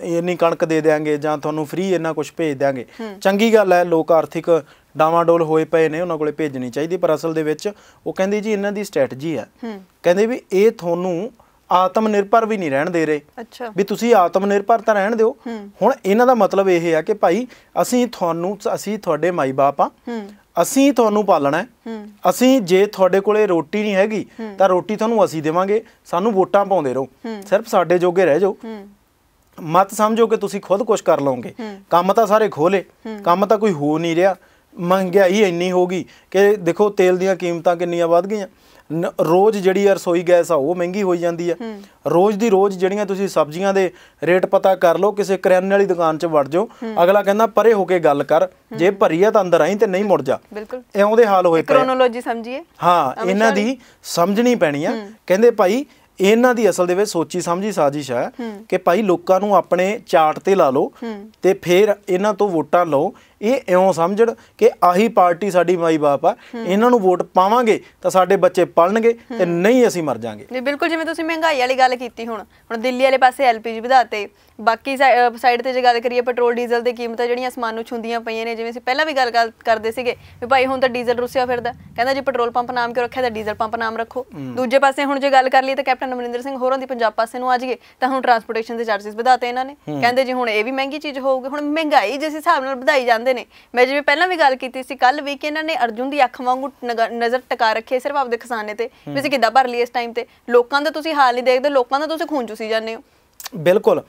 Speaker 2: ਇੰਨੀ ਕਣਕ ਦੇ ਦੇਾਂਗੇ ਜਾਂ ਤੁਹਾਨੂੰ ਫ੍ਰੀ ਇੰਨਾ ਕੁਝ ਭੇਜ ਦੇਾਂਗੇ ਚੰਗੀ ਗੱਲ ਹੈ ਲੋਕ ਆਰਥਿਕ ਡਾਵਾਡੋਲ ਹੋਏ ਪਏ ਨੇ ਉਹਨਾਂ ਕੋਲੇ ਭੇਜਣੀ ਚਾਹੀਦੀ ਪਰ ਅਸਲ ਦੇ ਵਿੱਚ ਉਹ ਕਹਿੰਦੇ ਜੀ ਇਹਨਾਂ ਦੀ ਸਟ੍ਰੈਟਜੀ ਹੈ ਕਹਿੰਦੇ ਵੀ ਇਹ ਤੁਹਾਨੂੰ ਆਤਮ ਨਿਰਭਰ ਵੀ ਨਹੀਂ ਰਹਿਣ ਦੇ ਰਹੇ ਅੱਛਾ ਵੀ ਤੁਸੀਂ ਆਤਮ ਨਿਰਭਰ ਤਾਂ ਰਹਿਣ ਦਿਓ ਹੁਣ ਇਹਨਾਂ ਦਾ ਮਤਲਬ ਇਹ ਹੈ ਕਿ ਭਾਈ ਅਸੀਂ ਤੁਹਾਨੂੰ ਅਸੀਂ ਤੁਹਾਡੇ ਮਾਈ ਬਾਪ ਆ ਅਸੀਂ ਤੁਹਾਨੂੰ ਪਾਲਣਾ ਹੈ ਅਸੀਂ ਜੇ ਤੁਹਾਡੇ ਕੋਲੇ ਰੋਟੀ ਨਹੀਂ ਹੈਗੀ ਤਾਂ ਰੋਟੀ ਤੁਹਾਨੂੰ ਅਸੀਂ ਦੇਵਾਂਗੇ ਸਾਨੂੰ ਵੋਟਾਂ ਪਾਉਂਦੇ ਰਹੋ ਸਿਰਫ ਸਾਡੇ ਜੋਗੇ ਰਹਿ ਜਾਓ ਮਤ ਸਮਝੋ ਕਿ ਤੁਸੀਂ ਖੁਦ ਕੁਝ ਕਰ ਲਓਗੇ ਕੰਮ ਤਾਂ ਸਾਰੇ ਖੋਲੇ ਕੰਮ ਤਾਂ ਕੋਈ ਹੋ ਨਹੀਂ ਰਿਹਾ ਮਹਿੰਗਾਈ ਇੰਨੀ ਹੋ ਗਈ ਕਿ ਦੇਖੋ ਤੇਲ ਦੀਆਂ ਕੀਮਤਾਂ ਕਿੰਨੀਆਂ ਵਧ ਗਈਆਂ ਰੋਜ਼ ਜਿਹੜੀ ਰਸੋਈ ਗੈਸ ਆ ਉਹ ਮਹਿੰਗੀ ਹੋਈ ਜਾਂਦੀ ਆ ਰੋਜ਼ ਦੀ ਰੋਜ਼ ਜਿਹੜੀਆਂ ਤੁਸੀਂ ਸਬਜ਼ੀਆਂ ਦੇ ਰੇਟ ਪਤਾ ਕਰ ਲਓ ਕਿਸੇ ਕਰਿਆਨੇ ਵਾਲੀ ਦੁਕਾਨ 'ਚ ਵੜ ਜਾਓ ਅਗਲਾ ਕਹਿੰਦਾ ਪਰੇ ਹੋ ਕੇ ਗੱਲ ਕਰ ਜੇ ਭਰੀ ਆ ਤਾਂ ਅੰਦਰ ਆਈ ਤੇ ਨਹੀਂ ਮੁੜ ਜਾ
Speaker 1: ਬਿਲਕੁਲ ਇਉਂ ਦੇ ਹਾਲ ਹੋਏ ਪਏ ਕ੍ਰੋਨੋਲੋਜੀ ਸਮਝੀਏ
Speaker 2: ਹਾਂ ਇਹਨਾਂ ਦੀ ਸਮਝਣੀ ਪੈਣੀ ਆ ਕਹਿੰਦੇ ਭਾਈ ਇਹਨਾਂ ਦੀ ਅਸਲ ਦੇ ਵਿੱਚ ਸੋਚੀ ਸਮਝੀ ਸਾਜ਼ਿਸ਼ ਹੈ ਕਿ ਭਾਈ ਲੋਕਾਂ ਨੂੰ ਆਪਣੇ ਚਾਰਟ ਤੇ ਲਾ ਲਓ ਤੇ ਫਿਰ ਇਹਨਾਂ ਤੋਂ ਵੋਟਾਂ ਲਓ ਇਹ ਇਉਂ ਸਮਝੜ ਕਿ ਆਹੀ ਪਾਰਟੀ ਸਾਡੀ ਮਾਈ ਬਾਪ ਆ ਇਹਨਾਂ ਨੂੰ ਵੋਟ ਪਾਵਾਂਗੇ ਤਾਂ ਸਾਡੇ ਬੱਚੇ ਪੜਨਗੇ ਤੇ ਨਹੀਂ ਅਸੀਂ ਮਰ ਜਾਾਂਗੇ
Speaker 1: ਜੀ ਬਿਲਕੁਲ ਜਿਵੇਂ ਤੁਸੀਂ ਮਹਿੰਗਾਈ ਵਾਲੀ ਗੱਲ ਕੀਤੀ ਹੁਣ ਹੁਣ ਦਿੱਲੀ ਵਾਲੇ ਪਾਸੇ ਐਲਪੀਜੀ ਵਧਾਤੇ ਬਾਕੀ ਸਾਈਡ ਤੇ ਜੇ ਗੱਲ ਕਰੀਏ ਪੈਟਰੋਲ ਡੀਜ਼ਲ ਦੇ ਕੀਮਤਾਂ ਜਿਹੜੀਆਂ ਅਸਮਾਨ ਨੂੰ ਛੁੰਦੀਆਂ ਪਈਆਂ ਨੇ ਜਿਵੇਂ ਅਸੀਂ ਪਹਿਲਾਂ ਵੀ ਗੱਲ ਕਰਦੇ ਸੀਗੇ ਵੀ ਭਾਈ ਹੁਣ ਤਾਂ ਡੀਜ਼ਲ ਰੁਸਿਆ ਫਿਰਦਾ ਕਹਿੰਦਾ ਜੀ ਪੈਟਰੋਲ ਪੰਪ ਨਾਮ ਕਿਉਂ ਰੱਖਿਆ ਤਾਂ ਡੀਜ਼ਲ ਪੰਪ ਨਾਮ ਰੱਖੋ ਦੂਜੇ ਪਾਸੇ ਹੁਣ ਜੇ ਗੱਲ ਕਰ ਲਈ ਤਾਂ ਕੈਪਟਨ ਅਮਰਿੰਦਰ ਸਿੰਘ ਹੋਰਾਂ ਦੀ ਪੰਜਾਬ ਪਾਸੇ ਨੂੰ ਆ ਜਗੇ ਤਾਂ ਹੁਣ ਟਰਾਂਸਪੋਰਟੇਸ਼ਨ ਦੇ ਚਾਰਜਸ ਵਧਾਤੇ ਇਹਨਾਂ ਨੇ ਕਹਿੰਦੇ ਜੀ ਹੁਣ ਇਹ ਵੀ ਮਹਿੰਗੀ ਚੀਜ਼ ਹੋਊਗੀ ਹੁਣ ਮਹਿੰਗਾਈ ਜਿਸ ਹਿਸਾਬ ਨਾਲ ਵਧਾਈ ਜਾਂਦੀ ਜਾਂਦੇ ਨੇ ਮੈਂ ਜਿਵੇਂ ਪਹਿਲਾਂ ਵੀ ਗੱਲ ਕੀਤੀ ਸੀ ਕੱਲ ਵੀ ਕਿ ਇਹਨਾਂ ਨੇ ਅਰਜੁਨ ਦੀ ਅੱਖ ਵਾਂਗੂ ਨਜ਼ਰ ਟਿਕਾ ਰੱਖੀ ਸਿਰਫ ਆਪਦੇ ਖਜ਼ਾਨੇ ਤੇ ਵੀ ਅਸੀਂ ਕਿੱਦਾਂ ਭਰ ਲਈ ਇਸ ਟਾਈਮ ਤੇ ਲੋਕਾਂ ਦਾ ਤੁਸੀਂ ਹਾਲ ਨਹੀਂ ਦੇਖਦੇ ਲੋਕਾਂ ਦਾ ਤੁਸੀਂ ਖੂਨ ਚੂਸੀ ਜਾਂਦੇ ਹੋ
Speaker 2: ਬਿਲਕੁਲ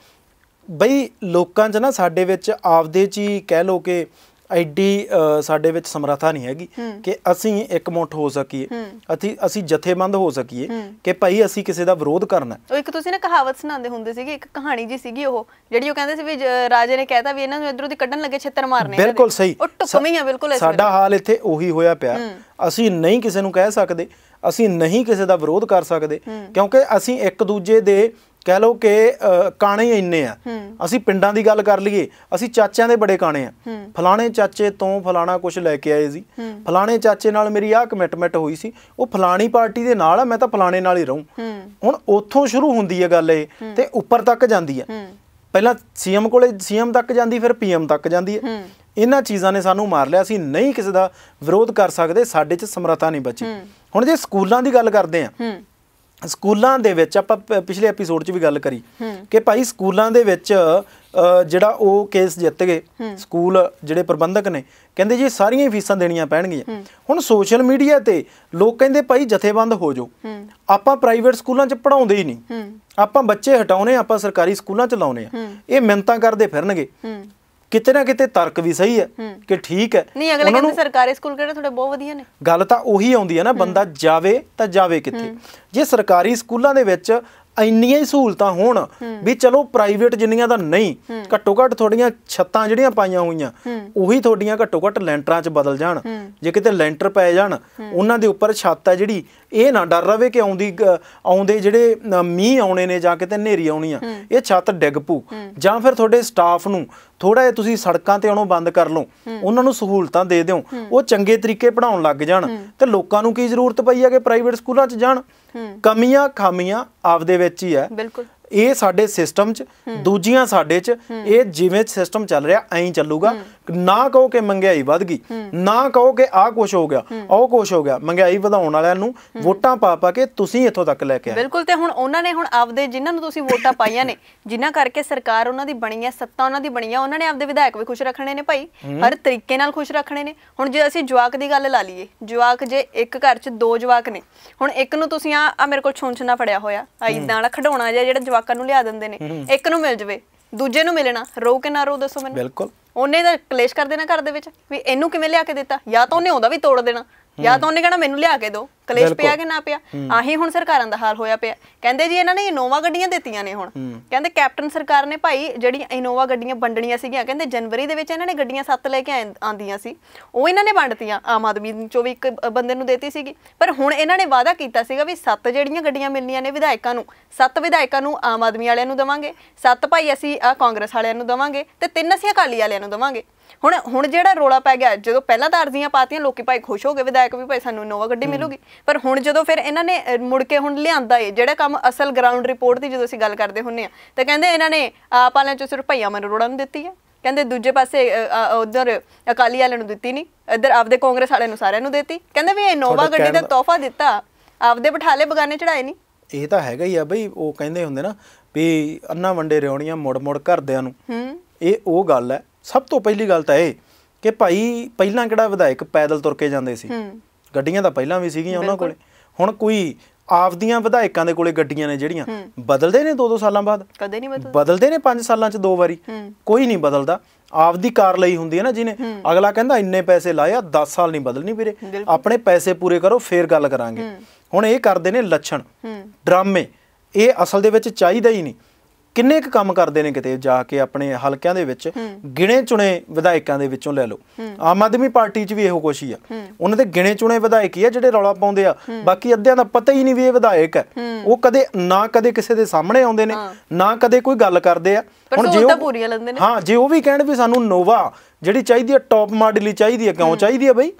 Speaker 2: ਬਈ ਲੋਕਾਂ 'ਚ ਨਾ ਸਾਡੇ ਵਿੱਚ ਆਪਦੇ 'ਚ ਹੀ ਕਹਿ ਲੋ ਕਿ ਐਡੀ ਸਾਡੇ ਵਿੱਚ ਸਮਰੱਥਾ ਨਹੀਂ ਹੈਗੀ ਕਿ ਅਸੀਂ ਇਕਮੁੱਠ ਹੋ ਸਕੀਏ ਅਸੀਂ ਅਸੀਂ ਜਥੇਬੰਦ ਹੋ ਸਕੀਏ ਕਿ ਭਾਈ ਅਸੀਂ ਕਿਸੇ ਦਾ ਵਿਰੋਧ ਕਰਨਾ
Speaker 1: ਉਹ ਇੱਕ ਤੁਸੀਂ ਨਾ ਕਹਾਵਤ ਸੁਣਾਉਂਦੇ ਹੁੰਦੇ ਸੀਗੇ ਇੱਕ ਕਹਾਣੀ ਜੀ ਸੀਗੀ ਉਹ ਜਿਹੜੀ ਉਹ ਕਹਿੰਦੇ ਸੀ ਵੀ ਰਾਜੇ ਨੇ ਕਹਿਤਾ ਵੀ ਇਹਨਾਂ ਨੂੰ ਇਧਰੋਂ ਦੀ ਕੱਢਣ ਲੱਗੇ ਛੇਤਰ ਮਾਰਨੇ ਬਿਲਕੁਲ
Speaker 2: ਸਹੀ ਉਹ ਟੁਕਮੀ ਆ ਬਿਲਕੁਲ ਸਾਡਾ ਹਾਲ ਇੱਥੇ ਉਹੀ ਹੋਇਆ ਪਿਆ ਅਸੀਂ ਨਹੀਂ ਕਿਸੇ ਨੂੰ ਕਹਿ ਸਕਦੇ ਅਸੀਂ ਨਹੀਂ ਕਿਸੇ ਦਾ ਵਿਰੋਧ ਕਰ ਸਕਦੇ ਕਿਉਂਕਿ ਅਸੀਂ ਇੱਕ ਦੂਜੇ ਦੇ ਕਹਿ ਲਓ ਕਿ ਕਾਣੇ ਇੰਨੇ ਆ ਅਸੀਂ ਪਿੰਡਾਂ ਦੀ ਗੱਲ ਕਰ ਲਈਏ ਅਸੀਂ ਚਾਚਿਆਂ ਦੇ ਬੜੇ ਕਾਣੇ ਆ ਫਲਾਣੇ ਚਾਚੇ ਤੋਂ ਫਲਾਣਾ ਕੁਝ ਲੈ ਕੇ ਆਏ ਸੀ ਫਲਾਣੇ ਚਾਚੇ ਨਾਲ ਮੇਰੀ ਆਹ ਕਮਿਟਮੈਂਟ ਹੋਈ ਸੀ ਉਹ ਫਲਾਣੀ ਪਾਰਟੀ ਦੇ ਨਾਲ ਆ ਮੈਂ ਤਾਂ ਫਲਾਣੇ ਨਾਲ ਹੀ ਰਹੂੰ ਹੁਣ ਉੱਥੋਂ ਸ਼ੁਰੂ ਹੁੰਦੀ ਹੈ ਗੱਲ ਇਹ ਤੇ ਉੱਪਰ ਤੱਕ ਜਾਂਦੀ ਹੈ ਪਹਿਲਾਂ ਸੀਐਮ ਕੋਲੇ ਸੀਐਮ ਤੱਕ ਜਾਂਦੀ ਫਿਰ ਪੀਐਮ ਤੱਕ ਜਾਂਦੀ ਹੈ ਇਹਨਾਂ ਚੀਜ਼ਾਂ ਨੇ ਸਾਨੂੰ ਮਾਰ ਲਿਆ ਅਸੀਂ ਨਹੀਂ ਕਿਸੇ ਦਾ ਵਿਰੋਧ ਕਰ ਸਕਦੇ ਸਾਡੇ 'ਚ ਸਮਰੱਥਾ ਨਹੀਂ ਬਚੀ ਹੁਣ ਜੇ ਸਕੂਲਾਂ ਦੀ ਗੱਲ ਕਰਦੇ ਆ ਸਕੂਲਾਂ ਦੇ ਵਿੱਚ ਆਪਾਂ ਪਿਛਲੇ ਐਪੀਸੋਡ 'ਚ ਵੀ ਗੱਲ ਕਰੀ ਕਿ ਭਾਈ ਸਕੂਲਾਂ ਦੇ ਵਿੱਚ ਜਿਹੜਾ ਉਹ ਕੇਸ ਜਿੱਤ ਗਏ ਸਕੂਲ ਜਿਹੜੇ ਪ੍ਰਬੰਧਕ ਨੇ ਕਹਿੰਦੇ ਜੀ ਸਾਰੀਆਂ ਫੀਸਾਂ ਦੇਣੀਆਂ ਪੈਣਗੀਆਂ ਹੁਣ ਸੋਸ਼ਲ ਮੀਡੀਆ ਤੇ ਲੋਕ ਕਹਿੰਦੇ ਭਾਈ ਜਥੇਬੰਦ ਹੋ ਜਾਓ ਆਪਾਂ ਪ੍ਰਾਈਵੇਟ ਸਕੂਲਾਂ 'ਚ ਪੜਾਉਂਦੇ ਹੀ ਨਹੀਂ ਆਪਾਂ ਬੱਚੇ ਹਟਾਉਨੇ ਆਪਾਂ ਸਰਕਾਰੀ ਸਕੂਲਾਂ 'ਚ ਲਾਉਨੇ ਆ ਇਹ ਮਿੰਤਾਂ ਕਰਦੇ ਫਿਰਨਗੇ ਕਿਤੇ ਨਾ ਕਿਤੇ ਤਰਕ ਵੀ ਸਹੀ ਹੈ ਕਿ ਠੀਕ ਹੈ ਨਹੀਂ ਅਗਲੇ ਕਹਿੰਦੇ
Speaker 1: ਸਰਕਾਰੀ ਸਕੂਲ ਕਿਹੜੇ ਤੁਹਾਡੇ ਬਹੁਤ ਵਧੀਆ ਨੇ
Speaker 2: ਗੱਲ ਤਾਂ ਉਹੀ ਆਉਂਦੀ ਹੈ ਨਾ ਬੰਦਾ ਜਾਵੇ ਤਾਂ ਜਾਵੇ ਕਿੱਥੇ ਜੇ ਸਰਕਾਰੀ ਸਕੂਲਾਂ ਦੇ ਵਿੱਚ ਇੰਨੀਆਂ ਹੀ ਸਹੂਲਤਾਂ ਹੋਣ ਵੀ ਚਲੋ ਪ੍ਰਾਈਵੇਟ ਜਿੰਨੀਆਂ ਤਾਂ ਨਹੀਂ ਘੱਟੋ ਘੱਟ ਥੋੜੀਆਂ ਛੱਤਾਂ ਜਿਹੜੀਆਂ ਪਾਈਆਂ ਹੋਈਆਂ ਉਹੀ ਥੋੜੀਆਂ ਘੱਟੋ ਘੱਟ ਲੈਂਟਰਾਂ 'ਚ ਬਦਲ ਜਾਣ ਜੇ ਕਿਤੇ ਲੈਂਟਰ ਪੈ ਜਾਣ ਉਹਨਾਂ ਦੇ ਉੱਪਰ ਛੱਤ ਹੈ ਜਿਹੜੀ ਇਹ ਨਾ ਡਰ ਰਵੇ ਕਿ ਆਉਂਦੀ ਆਉਂਦੇ ਜਿਹੜੇ ਮੀਂਹ ਆਉਣੇ ਨੇ ਜਾਂ ਕਿਤੇ ਹਨੇਰੀ ਆਉਣੀ ਆ ਇਹ ਛੱਤ ਡਿੱਗ ਪੂ ਜਾਂ ਫਿਰ ਤੁਹਾਡੇ ਸਟਾਫ ਨੂੰ ਥੋੜਾ ਜਿਹਾ ਤੁਸੀਂ ਸੜਕਾਂ ਤੇ ਆਉਣੋਂ ਬੰਦ ਕਰ ਲਓ ਉਹਨਾਂ ਨੂੰ ਸਹੂਲਤਾਂ ਦੇ ਦਿਓ ਉਹ ਚੰਗੇ ਤਰੀਕੇ ਪੜਾਉਣ ਲੱਗ ਜਾਣ ਤੇ ਲੋਕਾਂ ਨੂੰ ਕੀ ਜ਼ਰੂਰਤ ਪਈ ਆ ਕਿ ਪ੍ਰਾਈਵੇਟ ਸਕੂਲਾਂ 'ਚ ਜਾਣ ਕਮੀਆਂ ਖਾਮੀਆਂ ਆਪਦੇ ਵਿੱਚ ਹੀ ਆ ਬਿਲਕੁਲ ਇਹ ਸਾਡੇ ਸਿਸਟਮ 'ਚ ਦੂਜੀਆਂ ਸਾਡੇ 'ਚ ਇਹ ਜਿਵੇਂ ਸਿਸਟਮ ਚੱਲ ਰਿਹਾ ਐਂ ਚੱਲੂਗਾ ਨਾ ਕਹੋ ਕਿ ਮੰਗਾਈ ਵਧ ਗਈ ਨਾ ਕਹੋ ਕਿ ਆਹ ਕੁਝ ਹੋ ਗਿਆ ਉਹ ਕੁਝ ਹੋ ਗਿਆ ਮੰਗਾਈ ਵਧਾਉਣ ਵਾਲਿਆਂ ਨੂੰ ਵੋਟਾਂ ਪਾ ਪਾ ਕੇ ਤੁਸੀਂ ਇੱਥੋਂ ਤੱਕ ਲੈ ਕੇ ਆਏ
Speaker 1: ਬਿਲਕੁਲ ਤੇ ਹੁਣ ਉਹਨਾਂ ਨੇ ਹੁਣ ਆਪਦੇ ਜਿਨ੍ਹਾਂ ਨੂੰ ਤੁਸੀਂ ਵੋਟਾਂ ਪਾਈਆਂ ਨੇ ਜਿਨ੍ਹਾਂ ਕਰਕੇ ਸਰਕਾਰ ਉਹਨਾਂ ਦੀ ਬਣੀ ਹੈ ਸੱਤਾ ਉਹਨਾਂ ਦੀ ਬਣੀ ਹੈ ਉਹਨਾਂ ਨੇ ਆਪਦੇ ਵਿਧਾਇਕ ਵੀ ਖੁਸ਼ ਰੱਖਣੇ ਨੇ ਭਾਈ ਹਰ ਤਰੀਕੇ ਨਾਲ ਖੁਸ਼ ਰੱਖਣੇ ਨੇ ਹੁਣ ਜੇ ਅਸੀਂ ਜਵਾਕ ਦੀ ਗੱਲ ਲਾ ਲਈਏ ਜਵਾਕ ਜੇ ਇੱਕ ਘਰ 'ਚ ਦੋ ਜਵਾਕ ਨੇ ਹੁਣ ਇੱਕ ਨੂੰ ਤੁਸੀਂ ਆ ਮੇਰੇ ਕੋਲ ਛੁੰਛਣਾ ਫੜਿਆ ਹੋਇਆ ਆ ਇਦਾਂ ਨਾਲ ਖਡਾਉਣਾ ਜਿਹੜਾ ਜਵਾਕ ਜਵਾਕਾਂ ਨੂੰ ਲਿਆ ਦਿੰਦੇ ਨੇ ਇੱਕ ਨੂੰ ਮਿਲ ਜਵੇ ਦੂਜੇ ਨੂੰ ਮਿਲਣਾ ਰੋ ਕੇ ਨਾ ਰੋ ਦੱਸੋ ਮੈਨੂੰ ਬਿਲਕੁਲ ਉਹਨੇ ਤਾਂ ਕਲੇਸ਼ ਕਰ ਦੇਣਾ ਘਰ ਦੇ ਵਿੱਚ ਵੀ ਇਹਨੂੰ ਕਿਵੇਂ ਲਿਆ ਕੇ ਦਿੱਤਾ ਜਾਂ ਤਾਂ ਉਹਨੇ ਉਹਦਾ ਵੀ ਤੋੜ ਦੇਣਾ ਜਾਂ ਤਾਂ ਉਹਨੇ ਕਹਿਣਾ ਮੈਨੂੰ ਲਿਆ ਕੇ ਦਿਓ ਕਲੇਸ਼ ਪਿਆ ਕਿ ਨਾ ਪਿਆ ਆਹੀ ਹੁਣ ਸਰਕਾਰਾਂ ਦਾ ਹਾਲ ਹੋਇਆ ਪਿਆ ਕਹਿੰਦੇ ਜੀ ਇਹਨਾਂ ਨੇ ਇਨੋਵਾ ਗੱਡੀਆਂ ਦਿੱਤੀਆਂ ਨੇ ਹੁਣ ਕਹਿੰਦੇ ਕੈਪਟਨ ਸਰਕਾਰ ਨੇ ਭਾਈ ਜਿਹੜੀਆਂ ਇਨੋਵਾ ਗੱਡੀਆਂ ਵੰਡਣੀਆਂ ਸੀਗੀਆਂ ਕਹਿੰਦੇ ਜਨਵਰੀ ਦੇ ਵਿੱਚ ਇਹਨਾਂ ਨੇ ਗੱਡੀਆਂ ਸੱਤ ਲੈ ਕੇ ਆਂਦੀਆਂ ਸੀ ਉਹ ਇਹਨਾਂ ਨੇ ਵੰਡਤੀਆਂ ਆਮ ਆਦਮੀ ਚੋਂ ਵੀ ਇੱਕ ਬੰਦੇ ਨੂੰ ਦੇਤੀ ਸੀਗੀ ਪਰ ਹੁਣ ਇਹਨਾਂ ਨੇ ਵਾਅਦਾ ਕੀਤਾ ਸੀਗਾ ਵੀ ਸੱਤ ਜਿਹੜੀਆਂ ਗੱਡੀਆਂ ਮਿਲਣੀਆਂ ਨੇ ਵਿਧਾਇਕਾਂ ਨੂੰ ਸੱਤ ਵਿਧਾਇਕਾਂ ਨੂੰ ਆਮ ਆਦਮੀ ਵਾਲਿਆਂ ਨੂੰ ਦਵਾਂਗੇ ਸੱਤ ਭਾਈ ਅਸੀਂ ਆ ਕਾਂਗਰਸ ਵਾਲਿਆਂ ਨੂੰ ਦਵਾਂਗੇ ਤੇ ਤਿੰਨ ਅਸੀਂ ਅਕਾਲੀ ਵਾਲਿਆਂ ਨੂੰ ਦਵਾਂਗੇ ਹੁਣ ਹੁਣ ਜਿਹੜਾ ਰੋਲਾ ਪੈ ਗਿਆ ਜਦੋਂ ਪਹਿਲਾਂ ਤਾਂ ਅਰਜ਼ੀਆਂ ਪਾਤੀਆਂ ਲੋਕੀ ਭਾਈ ਖੁਸ਼ ਹੋ ਗਏ ਵਿਧਾਇਕ ਵੀ ਭਾਈ ਸਾਨੂੰ ਨੋਵਾ ਗੱਡੀ ਮਿਲੂਗੀ ਪਰ ਹੁਣ ਜਦੋਂ ਫਿਰ ਇਹਨਾਂ ਨੇ ਮੁੜ ਕੇ ਹੁਣ ਲਿਆਂਦਾ ਏ ਜਿਹੜਾ ਕੰਮ ਅਸਲ ਗਰਾਊਂਡ ਰਿਪੋਰਟ ਦੀ ਜਦੋਂ ਅਸੀਂ ਗੱਲ ਕਰਦੇ ਹੁੰਨੇ ਆ ਤਾਂ ਕਹਿੰਦੇ ਇਹਨਾਂ ਨੇ ਆਪ ਵਾਲਿਆਂ ਚ ਸਿਰਫ ਭਈਆ ਮਨ ਰੋੜਨ ਦਿੱਤੀ ਹੈ ਕਹਿੰਦੇ ਦੂਜੇ ਪਾਸੇ ਉਧਰ ਅਕਾਲੀ ਵਾਲਿਆਂ ਨੂੰ ਦਿੱਤੀ ਨਹੀਂ ਇੱਧਰ ਆਪਦੇ ਕਾਂਗਰਸ ਵਾਲਿਆਂ ਨੂੰ ਸਾਰਿਆਂ ਨੂੰ ਦਿੱਤੀ ਕਹਿੰਦੇ ਵੀ ਇਹ ਨੋਵਾ ਗੱਡੀ ਦਾ ਤੋਹਫਾ ਦਿੱਤਾ ਆਪਦੇ ਬਠਾਲੇ ਬਗਾਨੇ ਚੜਾਏ ਨਹੀਂ
Speaker 2: ਇਹ ਤਾਂ ਹੈਗਾ ਹੀ ਆ ਬਈ ਉਹ ਕਹਿੰਦੇ ਹੁੰਦੇ ਨਾ ਵੀ ਅੰਨਾ ਵੰਡੇ ਰਿਉਣੀਆਂ ਮੁੜ ਮੁੜ ਕਰਦਿਆਂ ਨੂੰ ਹੂੰ ਇਹ ਉਹ ਗੱਲ ਹੈ ਸਭ ਤੋਂ ਪਹਿਲੀ ਗੱਲ ਤਾਂ ਇਹ ਕਿ ਭਾਈ ਪਹਿਲਾਂ ਕਿਹੜਾ ਵਿਧਾਇਕ ਪੈਦਲ ਤੁਰ ਕੇ ਜਾਂਦੇ ਸੀ ਹੂੰ ਗੱਡੀਆਂ ਤਾਂ ਪਹਿਲਾਂ ਵੀ ਸੀਗੀਆਂ ਉਹਨਾਂ ਕੋਲੇ ਹੁਣ ਕੋਈ ਆਪਦੀਆਂ ਵਿਧਾਇਕਾਂ ਦੇ ਕੋਲੇ ਗੱਡੀਆਂ ਨੇ ਜਿਹੜੀਆਂ ਬਦਲਦੇ ਨੇ 2-2 ਸਾਲਾਂ ਬਾਅਦ ਕਦੇ ਨਹੀਂ ਬਦਲਦੇ ਨੇ 5 ਸਾਲਾਂ 'ਚ ਦੋ ਵਾਰੀ ਕੋਈ ਨਹੀਂ ਬਦਲਦਾ ਆਪਦੀ ਕਾਰ ਲਈ ਹੁੰਦੀ ਹੈ ਨਾ ਜਿਹਨੇ ਅਗਲਾ ਕਹਿੰਦਾ ਇੰਨੇ ਪੈਸੇ ਲਾਏ ਆ 10 ਸਾਲ ਨਹੀਂ ਬਦਲਣੀ ਵੀਰੇ ਆਪਣੇ ਪੈਸੇ ਪੂਰੇ ਕਰੋ ਫੇਰ ਗੱਲ ਕਰਾਂਗੇ ਹੁਣ ਇਹ ਕਰਦੇ ਨੇ ਲੱਛਣ ਡਰਾਮੇ ਇਹ ਅਸਲ ਦੇ ਵਿੱਚ ਚਾਹੀਦਾ ਹੀ ਨਹੀਂ ਕਿੰਨੇ ਕੁ ਕੰਮ ਕਰਦੇ ਨੇ ਕਿਤੇ ਜਾ ਕੇ ਆਪਣੇ ਹਲਕਿਆਂ ਦੇ ਵਿੱਚ ਗਿਣੇ ਚੁਣੇ ਵਿਧਾਇਕਾਂ ਦੇ ਵਿੱਚੋਂ ਲੈ ਲਓ ਆਮ ਆਦਮੀ ਪਾਰਟੀ 'ਚ ਵੀ ਇਹੋ ਕੁਛ ਹੀ ਆ ਉਹਨਾਂ ਦੇ ਗਿਣੇ ਚੁਣੇ ਵਿਧਾਇਕ ਹੀ ਆ ਜਿਹੜੇ ਰੌਲਾ ਪਾਉਂਦੇ ਆ ਬਾਕੀ ਅੱਧਿਆਂ ਦਾ ਪਤਾ ਹੀ ਨਹੀਂ ਵੀ ਇਹ ਵਿਧਾਇਕ ਹੈ ਉਹ ਕਦੇ ਨਾ ਕਦੇ ਕਿਸੇ ਦੇ ਸਾਹਮਣੇ ਆਉਂਦੇ ਨੇ ਨਾ ਕਦੇ ਕੋਈ ਗੱਲ ਕਰਦੇ ਆ ਹੁਣ ਜੇ ਉਹ
Speaker 1: ਪੂਰੀਆਂ ਲੈਂਦੇ ਨੇ ਹਾਂ ਜੇ
Speaker 2: ਉਹ ਵੀ ਕਹਿਣ ਵੀ ਸਾਨੂੰ ਨੋਵਾ ਜਿਹੜੀ ਚਾਹੀਦੀ ਆ ਟੌਪ ਮਾਡਲ ਹੀ ਚਾਹੀਦੀ ਆ ਕਿਉਂ ਚਾਹੀਦੀ ਆ ਬਈ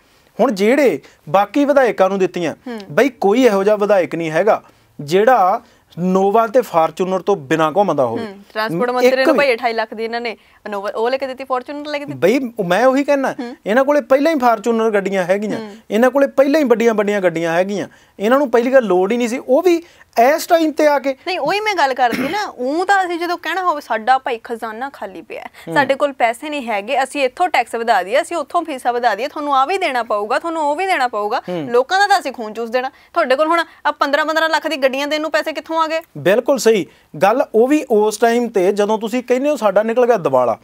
Speaker 2: ਹੁਣ ਜਿਹੜੇ ਬਾਕੀ ਵਿਧਾਇਕਾਂ ਨੂੰ ਦਿੱਤੀਆਂ ਬਈ ਕੋਈ ਇਹੋ ਜਿਹਾ ਵਿਧਾਇਕ ਨਹੀਂ ਹੈਗਾ ਜਿਹੜਾ ਨੋਵਾ ਤੇ ਫਾਰਚੂਨਰ ਤੋਂ ਬਿਨਾ ਘੁੰਮਦਾ ਹੋਵੇ
Speaker 1: ਟਰਾਂਸਪੋਰਟ ਮੰਤਰੀ ਨੇ ਭਾਈ 28 ਲੱਖ ਦੀ ਇਹਨਾਂ ਨੇ ਨੋਵਾ ਉਹ ਲੈ ਕੇ ਦਿੱਤੀ ਫਾਰਚੂਨਰ ਲੈ ਕੇ ਦਿੱਤੀ
Speaker 2: ਬਈ ਮੈਂ ਉਹੀ ਕਹਿਣਾ ਇਹਨਾਂ ਕੋਲੇ ਪਹਿਲਾਂ ਹੀ ਫਾਰਚੂਨਰ ਗੱਡੀਆਂ ਹੈਗੀਆਂ ਇਹਨਾਂ ਕੋਲੇ ਪਹਿਲਾਂ ਹੀ ਵੱਡੀਆਂ ਵੱਡੀਆਂ ਗੱਡੀਆਂ ਹੈਗੀਆਂ ਇਹਨਾਂ ਨੂੰ ਪਹਿਲੀ ਗੱਲ ਲੋੜ ਹੀ ਨਹੀਂ ਸੀ ਉਹ ਵੀ ਇਸ ਟਾਈਮ ਤੇ ਆ ਕੇ
Speaker 1: ਨਹੀਂ ਉਹੀ ਮੈਂ ਗੱਲ ਕਰਦੀ ਨਾ ਉਹ ਤਾਂ ਅਸੀਂ ਜਦੋਂ ਕਹਿਣਾ ਹੋਵੇ ਸਾਡਾ ਭਾਈ ਖਜ਼ਾਨਾ ਖਾਲੀ ਪਿਆ ਸਾਡੇ ਕੋਲ ਪੈਸੇ ਨਹੀਂ ਹੈਗੇ ਅਸੀਂ ਇੱਥੋਂ ਟੈਕਸ ਵਧਾ ਦਈਏ ਅਸੀਂ ਉੱਥੋਂ ਫੀਸਾ ਵਧਾ ਦਈਏ ਤੁਹਾਨੂੰ ਆ ਵੀ ਦੇਣਾ ਪਊਗਾ ਤੁਹਾਨੂੰ ਉਹ ਵੀ ਦੇਣਾ ਪਊਗਾ ਲੋਕਾਂ ਦਾ ਤਾਂ ਅਸੀਂ ਖੂਨ ਚੂਸ ਦੇਣਾ ਤੁਹਾਡੇ ਕੋਲ ਹੁਣ ਆ 15 15 ਲੱਖ ਦੀ ਗੱਡੀਆਂ ਦੇਣ ਨੂੰ ਪੈਸੇ ਕਿੱਥੋਂ ਆ ਗਏ
Speaker 2: ਬਿਲਕੁਲ ਸਹੀ ਗੱਲ ਉਹ ਵੀ ਉਸ ਟਾਈਮ ਤੇ ਜਦੋਂ ਤੁਸੀਂ ਕਹਿੰਦੇ ਹੋ ਸਾਡਾ ਨਿਕਲ ਗਿਆ ਦਿਵਾਲਾ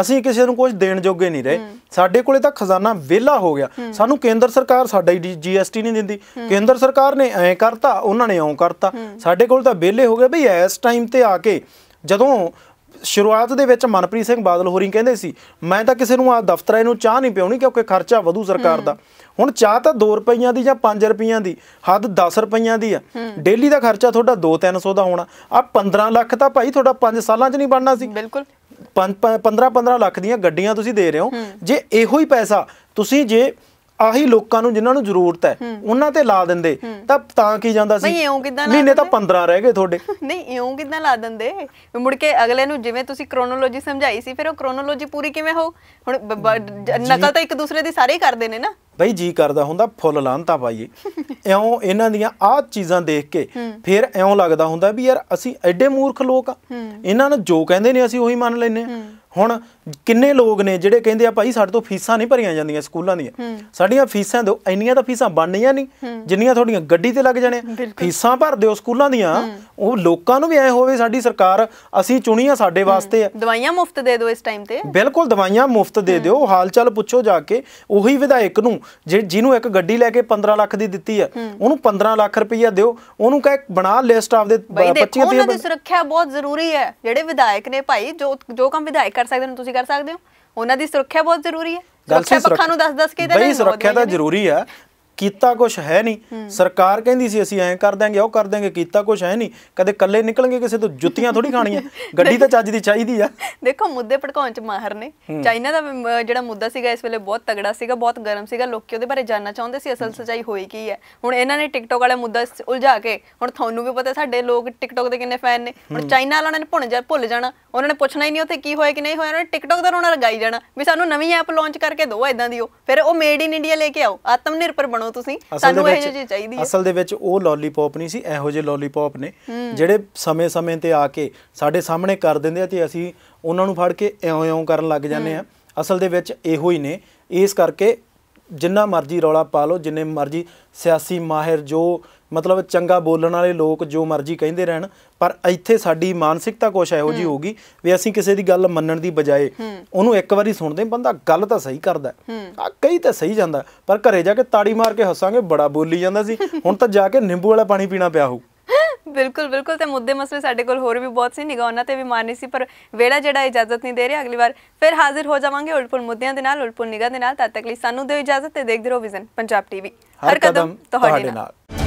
Speaker 2: ਅਸੀਂ ਕਿਸੇ ਨੂੰ ਕੁਝ ਦੇਣ ਜੋਗੇ ਨਹੀਂ ਰਹੇ ਸਾਡੇ ਕੋਲੇ ਤਾਂ ਖਜ਼ਾਨਾ ਵਿਹਲਾ ਹੋ ਗਿਆ ਸਾਨੂੰ ਕੇਂਦਰ ਸਰਕਾਰ ਸਾਡਾ ਹੀ ਜੀਐਸਟੀ ਨਹੀਂ ਦਿੰਦੀ ਕੇਂਦਰ ਸਰਕਾਰ ਨੇ ਐ ਕਰਤਾ ਉਹਨਾਂ ਨੇ ਐਂ ਕਰਤਾ ਸਾਡੇ ਕੋਲ ਤਾਂ ਵਿਹਲੇ ਹੋ ਗਏ ਬਈ ਇਸ ਟਾਈਮ ਤੇ ਆ ਕੇ ਜਦੋਂ ਸ਼ੁਰੂਆਤ ਦੇ ਵਿੱਚ ਮਨਪ੍ਰੀਤ ਸਿੰਘ ਬਾਦਲ ਹੋਰੀ ਕਹਿੰਦੇ ਸੀ ਮੈਂ ਤਾਂ ਕਿਸੇ ਨੂੰ ਆ ਦਫ਼ਤਰਾਂ ਨੂੰ ਚਾਹ ਨਹੀਂ ਪਿਉਣੀ ਕਿਉਂਕਿ ਖਰਚਾ ਵਧੂ ਸਰਕਾਰ ਦਾ ਹੁਣ ਚਾਹ ਤਾਂ 2 ਰੁਪਈਆਂ ਦੀ ਜਾਂ 5 ਰੁਪਈਆਂ ਦੀ ਹੱਦ 10 ਰੁਪਈਆਂ ਦੀ ਆ ਡੇਲੀ ਦਾ ਖਰਚਾ ਤੁਹਾਡਾ 2-300 ਦਾ ਹੋਣਾ ਆ 15 ਲੱਖ ਤਾਂ ਭਾਈ ਤੁਹਾਡਾ 5 ਸਾਲਾਂ 'ਚ ਨਹੀਂ ਬਣਨਾ ਸੀ ਬਿਲਕੁਲ 15 15 ਲੱਖ ਦੀਆਂ ਗੱਡੀਆਂ ਤੁਸੀਂ ਦੇ ਰਹੇ ਹੋ ਜੇ ਇਹੋ ਹੀ ਪੈਸਾ ਤੁਸੀਂ ਜੇ ਆਹੀ ਲੋਕਾਂ ਨੂੰ ਜਿਨ੍ਹਾਂ ਨੂੰ ਜ਼ਰੂਰਤ ਹੈ ਉਹਨਾਂ ਤੇ ਲਾ ਦਿੰਦੇ ਤਾਂ ਤਾਂ ਕੀ ਜਾਂਦਾ ਸੀ ਨਹੀਂ ਇਉਂ ਕਿਦਾਂ ਮਹੀਨੇ ਤਾਂ 15 ਰਹਿ ਗਏ ਤੁਹਾਡੇ
Speaker 1: *laughs* ਨਹੀਂ ਇਉਂ ਕਿਦਾਂ ਲਾ ਦਿੰਦੇ ਮੁੜ ਕੇ ਅਗਲੇ ਨੂੰ ਜਿਵੇਂ ਤੁਸੀਂ ਕ੍ਰੋਨੋਲੋਜੀ ਸਮਝਾਈ ਸੀ ਫਿਰ ਉਹ ਕ੍ਰੋਨੋਲੋਜੀ ਪੂਰੀ ਕਿਵੇਂ ਹੋ ਹੁਣ ਨਕਲ ਤਾਂ ਇੱਕ ਦੂਸਰੇ ਦੀ ਸਾਰੇ ਹੀ ਕਰਦੇ ਨੇ ਨਾ
Speaker 2: ਬਈ ਜੀ ਕਰਦਾ ਹੁੰਦਾ ਫੁੱਲ ਲਾਂਤਾ ਪਾਈਏ ਐਉਂ ਇਹਨਾਂ ਦੀਆਂ ਆਹ ਚੀਜ਼ਾਂ ਦੇਖ ਕੇ ਫਿਰ ਐਉਂ ਲੱਗਦਾ ਹੁੰਦਾ ਵੀ ਯਾਰ ਅਸੀਂ ਐਡੇ ਮੂਰਖ ਲੋਕ ਆ ਇਹਨਾਂ ਨੂੰ ਜੋ ਕਹਿੰਦੇ ਨੇ ਅਸੀਂ ਉਹੀ ਮੰਨ ਲੈਨੇ ਹੁਣ ਕਿੰਨੇ ਲੋਕ ਨੇ ਜਿਹੜੇ ਕਹਿੰਦੇ ਆ ਭਾਈ ਸਾਡੇ ਤੋਂ ਫੀਸਾਂ ਨਹੀਂ ਭਰੀਆਂ ਜਾਂਦੀਆਂ ਸਕੂਲਾਂ ਦੀਆਂ ਸਾਡੀਆਂ ਫੀਸਾਂ ਦੋ ਇੰਨੀਆਂ ਤਾਂ ਫੀਸਾਂ ਬਣਨੀਆਂ ਨਹੀਂ ਜਿੰਨੀਆਂ ਤੁਹਾਡੀਆਂ ਗੱਡੀ ਤੇ ਲੱਗ ਜਾਣੇ ਫੀਸਾਂ ਭਰ ਦਿਓ ਸਕੂਲਾਂ ਦੀਆਂ ਉਹ ਲੋਕਾਂ ਨੂੰ ਵੀ ਐ ਹੋਵੇ ਸਾਡੀ ਸਰਕਾਰ ਅਸੀਂ ਚੁਣੀ ਆ ਸਾਡੇ ਵਾਸਤੇ ਆ
Speaker 1: ਦਵਾਈਆਂ ਮੁਫਤ ਦੇ ਦਿਓ ਇਸ ਟਾਈਮ ਤੇ
Speaker 2: ਬਿਲਕੁਲ ਦਵਾਈਆਂ ਮੁਫਤ ਦੇ ਦਿਓ ਹਾਲਚਾਲ ਪੁੱਛੋ ਜਾ ਕੇ ਉਹੀ ਵਿਧਾਇਕ ਨੂੰ ਜਿਹਨੂੰ ਇੱਕ ਗੱਡੀ ਲੈ ਕੇ 15 ਲੱਖ ਦੀ ਦਿੱਤੀ ਆ ਉਹਨੂੰ 15 ਲੱਖ ਰੁਪਈਆ ਦਿਓ ਉਹਨੂੰ ਕਹੇ ਬਣਾ ਲਿਸਟ ਆਪਦੇ 25 30
Speaker 1: ਸੁਰੱਖਿਆ ਬਹੁਤ ਜ਼ਰੂਰੀ ਹੈ ਜਿਹੜੇ ਵਿਧਾਇਕ ਨੇ ਭਾਈ ਜੋ ਜੋ ਕੰਮ ਵਿਧਾਇਕ ਕਰ ਸਕਦੇ ਨੇ ਤੁਸੀਂ ਕਰ ਸਕਦੇ ਹੋ ਉਹਨਾਂ ਦੀ ਸੁਰੱਖਿਆ ਬਹੁਤ ਜ਼ਰੂਰੀ ਹੈ ਗੱਲ ਸੁਰੱਖਿਆ ਪੱਖਾਂ ਨੂੰ ਦੱਸ ਦੱਸ ਕੇ ਤਾਂ ਨਹੀਂ ਸੁਰੱਖਿਆ
Speaker 2: ਤਾਂ ਜ਼ਰੂਰੀ ਆ ਕੀਤਾ ਕੁਝ ਹੈ ਨਹੀਂ ਸਰਕਾਰ ਕਹਿੰਦੀ ਸੀ ਅਸੀਂ ਐਂ ਕਰ ਦਾਂਗੇ ਉਹ ਕਰ ਦਾਂਗੇ ਕੀਤਾ ਕੁਝ ਹੈ ਨਹੀਂ ਕਦੇ ਕੱਲੇ ਨਿਕਲਣਗੇ ਕਿਸੇ ਤੋਂ ਜੁੱਤੀਆਂ ਥੋੜੀ ਖਾਣੀਆਂ *laughs* ਗੱਡੀ ਤਾਂ ਚੱਜ ਦੀ ਚਾਹੀਦੀ ਆ
Speaker 1: ਦੇਖੋ ਮੁੱਦੇ ਭੜਕਾਉਣ ਚ ਮਾਹਰ ਨੇ ਚਾਈਨਾ ਦਾ ਜਿਹੜਾ ਮੁੱਦਾ ਸੀਗਾ ਇਸ ਵੇਲੇ ਬਹੁਤ ਤਗੜਾ ਸੀਗਾ ਬਹੁਤ ਗਰਮ ਸੀਗਾ ਲੋਕੀ ਉਹਦੇ ਬਾਰੇ ਜਾਨਣਾ ਚਾਹੁੰਦੇ ਸੀ ਅਸਲ ਸਚਾਈ ਹੋਈ ਕੀ ਹੈ ਹੁਣ ਇਹਨਾਂ ਨੇ ਟਿਕਟੋਕ ਵਾਲੇ ਮੁੱਦਾ ਉਲਝਾ ਕੇ ਹੁਣ ਤੁਹਾਨੂੰ ਵੀ ਪਤਾ ਸਾਡੇ ਲੋਕ ਟਿਕਟੋਕ ਦੇ ਕਿੰਨੇ ਫੈਨ ਨੇ ਹੁਣ ਚਾਈਨਾ ਵਾਲਿਆਂ ਨੇ ਭੁੱਲ ਜਾ ਭੁੱਲ ਜਾਣਾ ਉਹਨਾਂ ਨੇ ਪੁੱਛਣਾ ਹੀ ਨਹੀਂ ਉੱਥੇ ਕੀ ਹੋਇਆ ਕਿ ਨਹੀਂ ਹੋਇਆ ਉਹਨਾਂ ਨੇ ਟਿਕਟੋਕ ਦਾ ਰੋਣਾ ਲਗਾਈ ਜਾਣਾ ਵੀ ਸਾਨੂੰ ਨਵੀਂ ਐਪ ਲਾਂਚ ਕਰਕੇ ਦਿਓ ਐਦਾਂ ਦੀ ਉਹ ਫਿਰ ਉਹ ਮੇਡ ਇਨ ਇੰਡੀਆ ਲੈ ਕੇ ਆਓ ਆਤਮ ਨਿਰਭਰ ਬਣੋ ਹੋ ਤੁਸੀਂ ਸਾਨੂੰ ਇਹ ਜਿਹੀ ਚਾਹੀਦੀ ਹੈ ਅਸਲ
Speaker 2: ਦੇ ਵਿੱਚ ਉਹ ਲੋਲੀਪੌਪ ਨਹੀਂ ਸੀ ਇਹੋ ਜਿਹੇ ਲੋਲੀਪੌਪ ਨੇ ਜਿਹੜੇ ਸਮੇਂ-ਸਮੇਂ ਤੇ ਆ ਕੇ ਸਾਡੇ ਸਾਹਮਣੇ ਕਰ ਦਿੰਦੇ ਆ ਤੇ ਅਸੀਂ ਉਹਨਾਂ ਨੂੰ ਫੜ ਕੇ ਇਉਂ-ਇਉਂ ਕਰਨ ਲੱਗ ਜਾਂਦੇ ਆ ਅਸਲ ਦੇ ਵਿੱਚ ਇਹੋ ਹੀ ਨੇ ਇਸ ਕਰਕੇ ਜਿੰਨਾ ਮਰਜ਼ੀ ਰੌਲਾ ਪਾ ਲਓ ਜਿੰਨੇ ਮਰਜ਼ੀ ਸਿਆਸੀ ਮਾਹਿਰ ਜੋ ਮਤਲਬ ਚੰਗਾ ਬੋਲਣ ਵਾਲੇ ਲੋਕ ਜੋ ਮਰਜ਼ੀ ਕਹਿੰਦੇ ਰਹਿਣ ਪਰ ਇੱਥੇ ਸਾਡੀ ਮਾਨਸਿਕਤਾ ਕੁਛ ਇਹੋ ਜੀ ਹੋਗੀ ਵੀ ਅਸੀਂ ਕਿਸੇ ਦੀ ਗੱਲ ਮੰਨਣ ਦੀ ਬਜਾਏ ਉਹਨੂੰ ਇੱਕ ਵਾਰੀ ਸੁਣਦੇ ਬੰਦਾ ਗੱਲ ਤਾਂ ਸਹੀ ਕਰਦਾ ਆ ਕਈ ਤਾਂ ਸਹੀ ਜਾਂਦਾ ਪਰ ਘਰੇ ਜਾ ਕੇ ਤਾੜੀ ਮਾਰ ਕੇ ਹੱਸਾਂਗੇ ਬੜਾ ਬੋਲੀ ਜਾਂਦਾ ਸੀ ਹੁਣ ਤਾਂ ਜਾ ਕੇ ਨਿੰਬੂ ਵਾਲਾ ਪਾਣੀ ਪੀਣਾ ਪਿਆ ਹੋਊ
Speaker 1: ਬਿਲਕੁਲ ਬਿਲਕੁਲ ਤੇ ਮੁੱਦੇ ਮਸਲੇ ਸਾਡੇ ਕੋਲ ਹੋਰ ਵੀ ਬਹੁਤ ਸੀ ਨਿਗਾਹਾਂ ਉਹਨਾਂ ਤੇ ਵੀ ਮਾਰਨੀ ਸੀ ਪਰ ਵੇੜਾ ਜਿਹੜਾ ਇਜਾਜ਼ਤ ਨਹੀਂ ਦੇ ਰਿਹਾ ਅਗਲੀ ਵਾਰ ਫਿਰ ਹਾਜ਼ਰ ਹੋ ਜਾਵਾਂਗੇ ਉਲਪੁਲ ਮੁੱਦਿਆਂ ਦੇ ਨਾਲ ਉਲਪੁਲ ਨਿਗਾਹ ਦੇ ਨਾਲ ਤਦ ਤੱਕ ਲਈ ਸਾਨੂੰ ਦਿਓ ਇਜਾਜ਼ਤ ਤੇ ਦੇਖਦੇ ਰਹੋ ਵਿਜ਼ਨ ਪੰਜਾਬ ਟੀਵੀ ਹਰ ਕਦਮ ਤੁਹਾਡੇ
Speaker 3: ਨਾਲ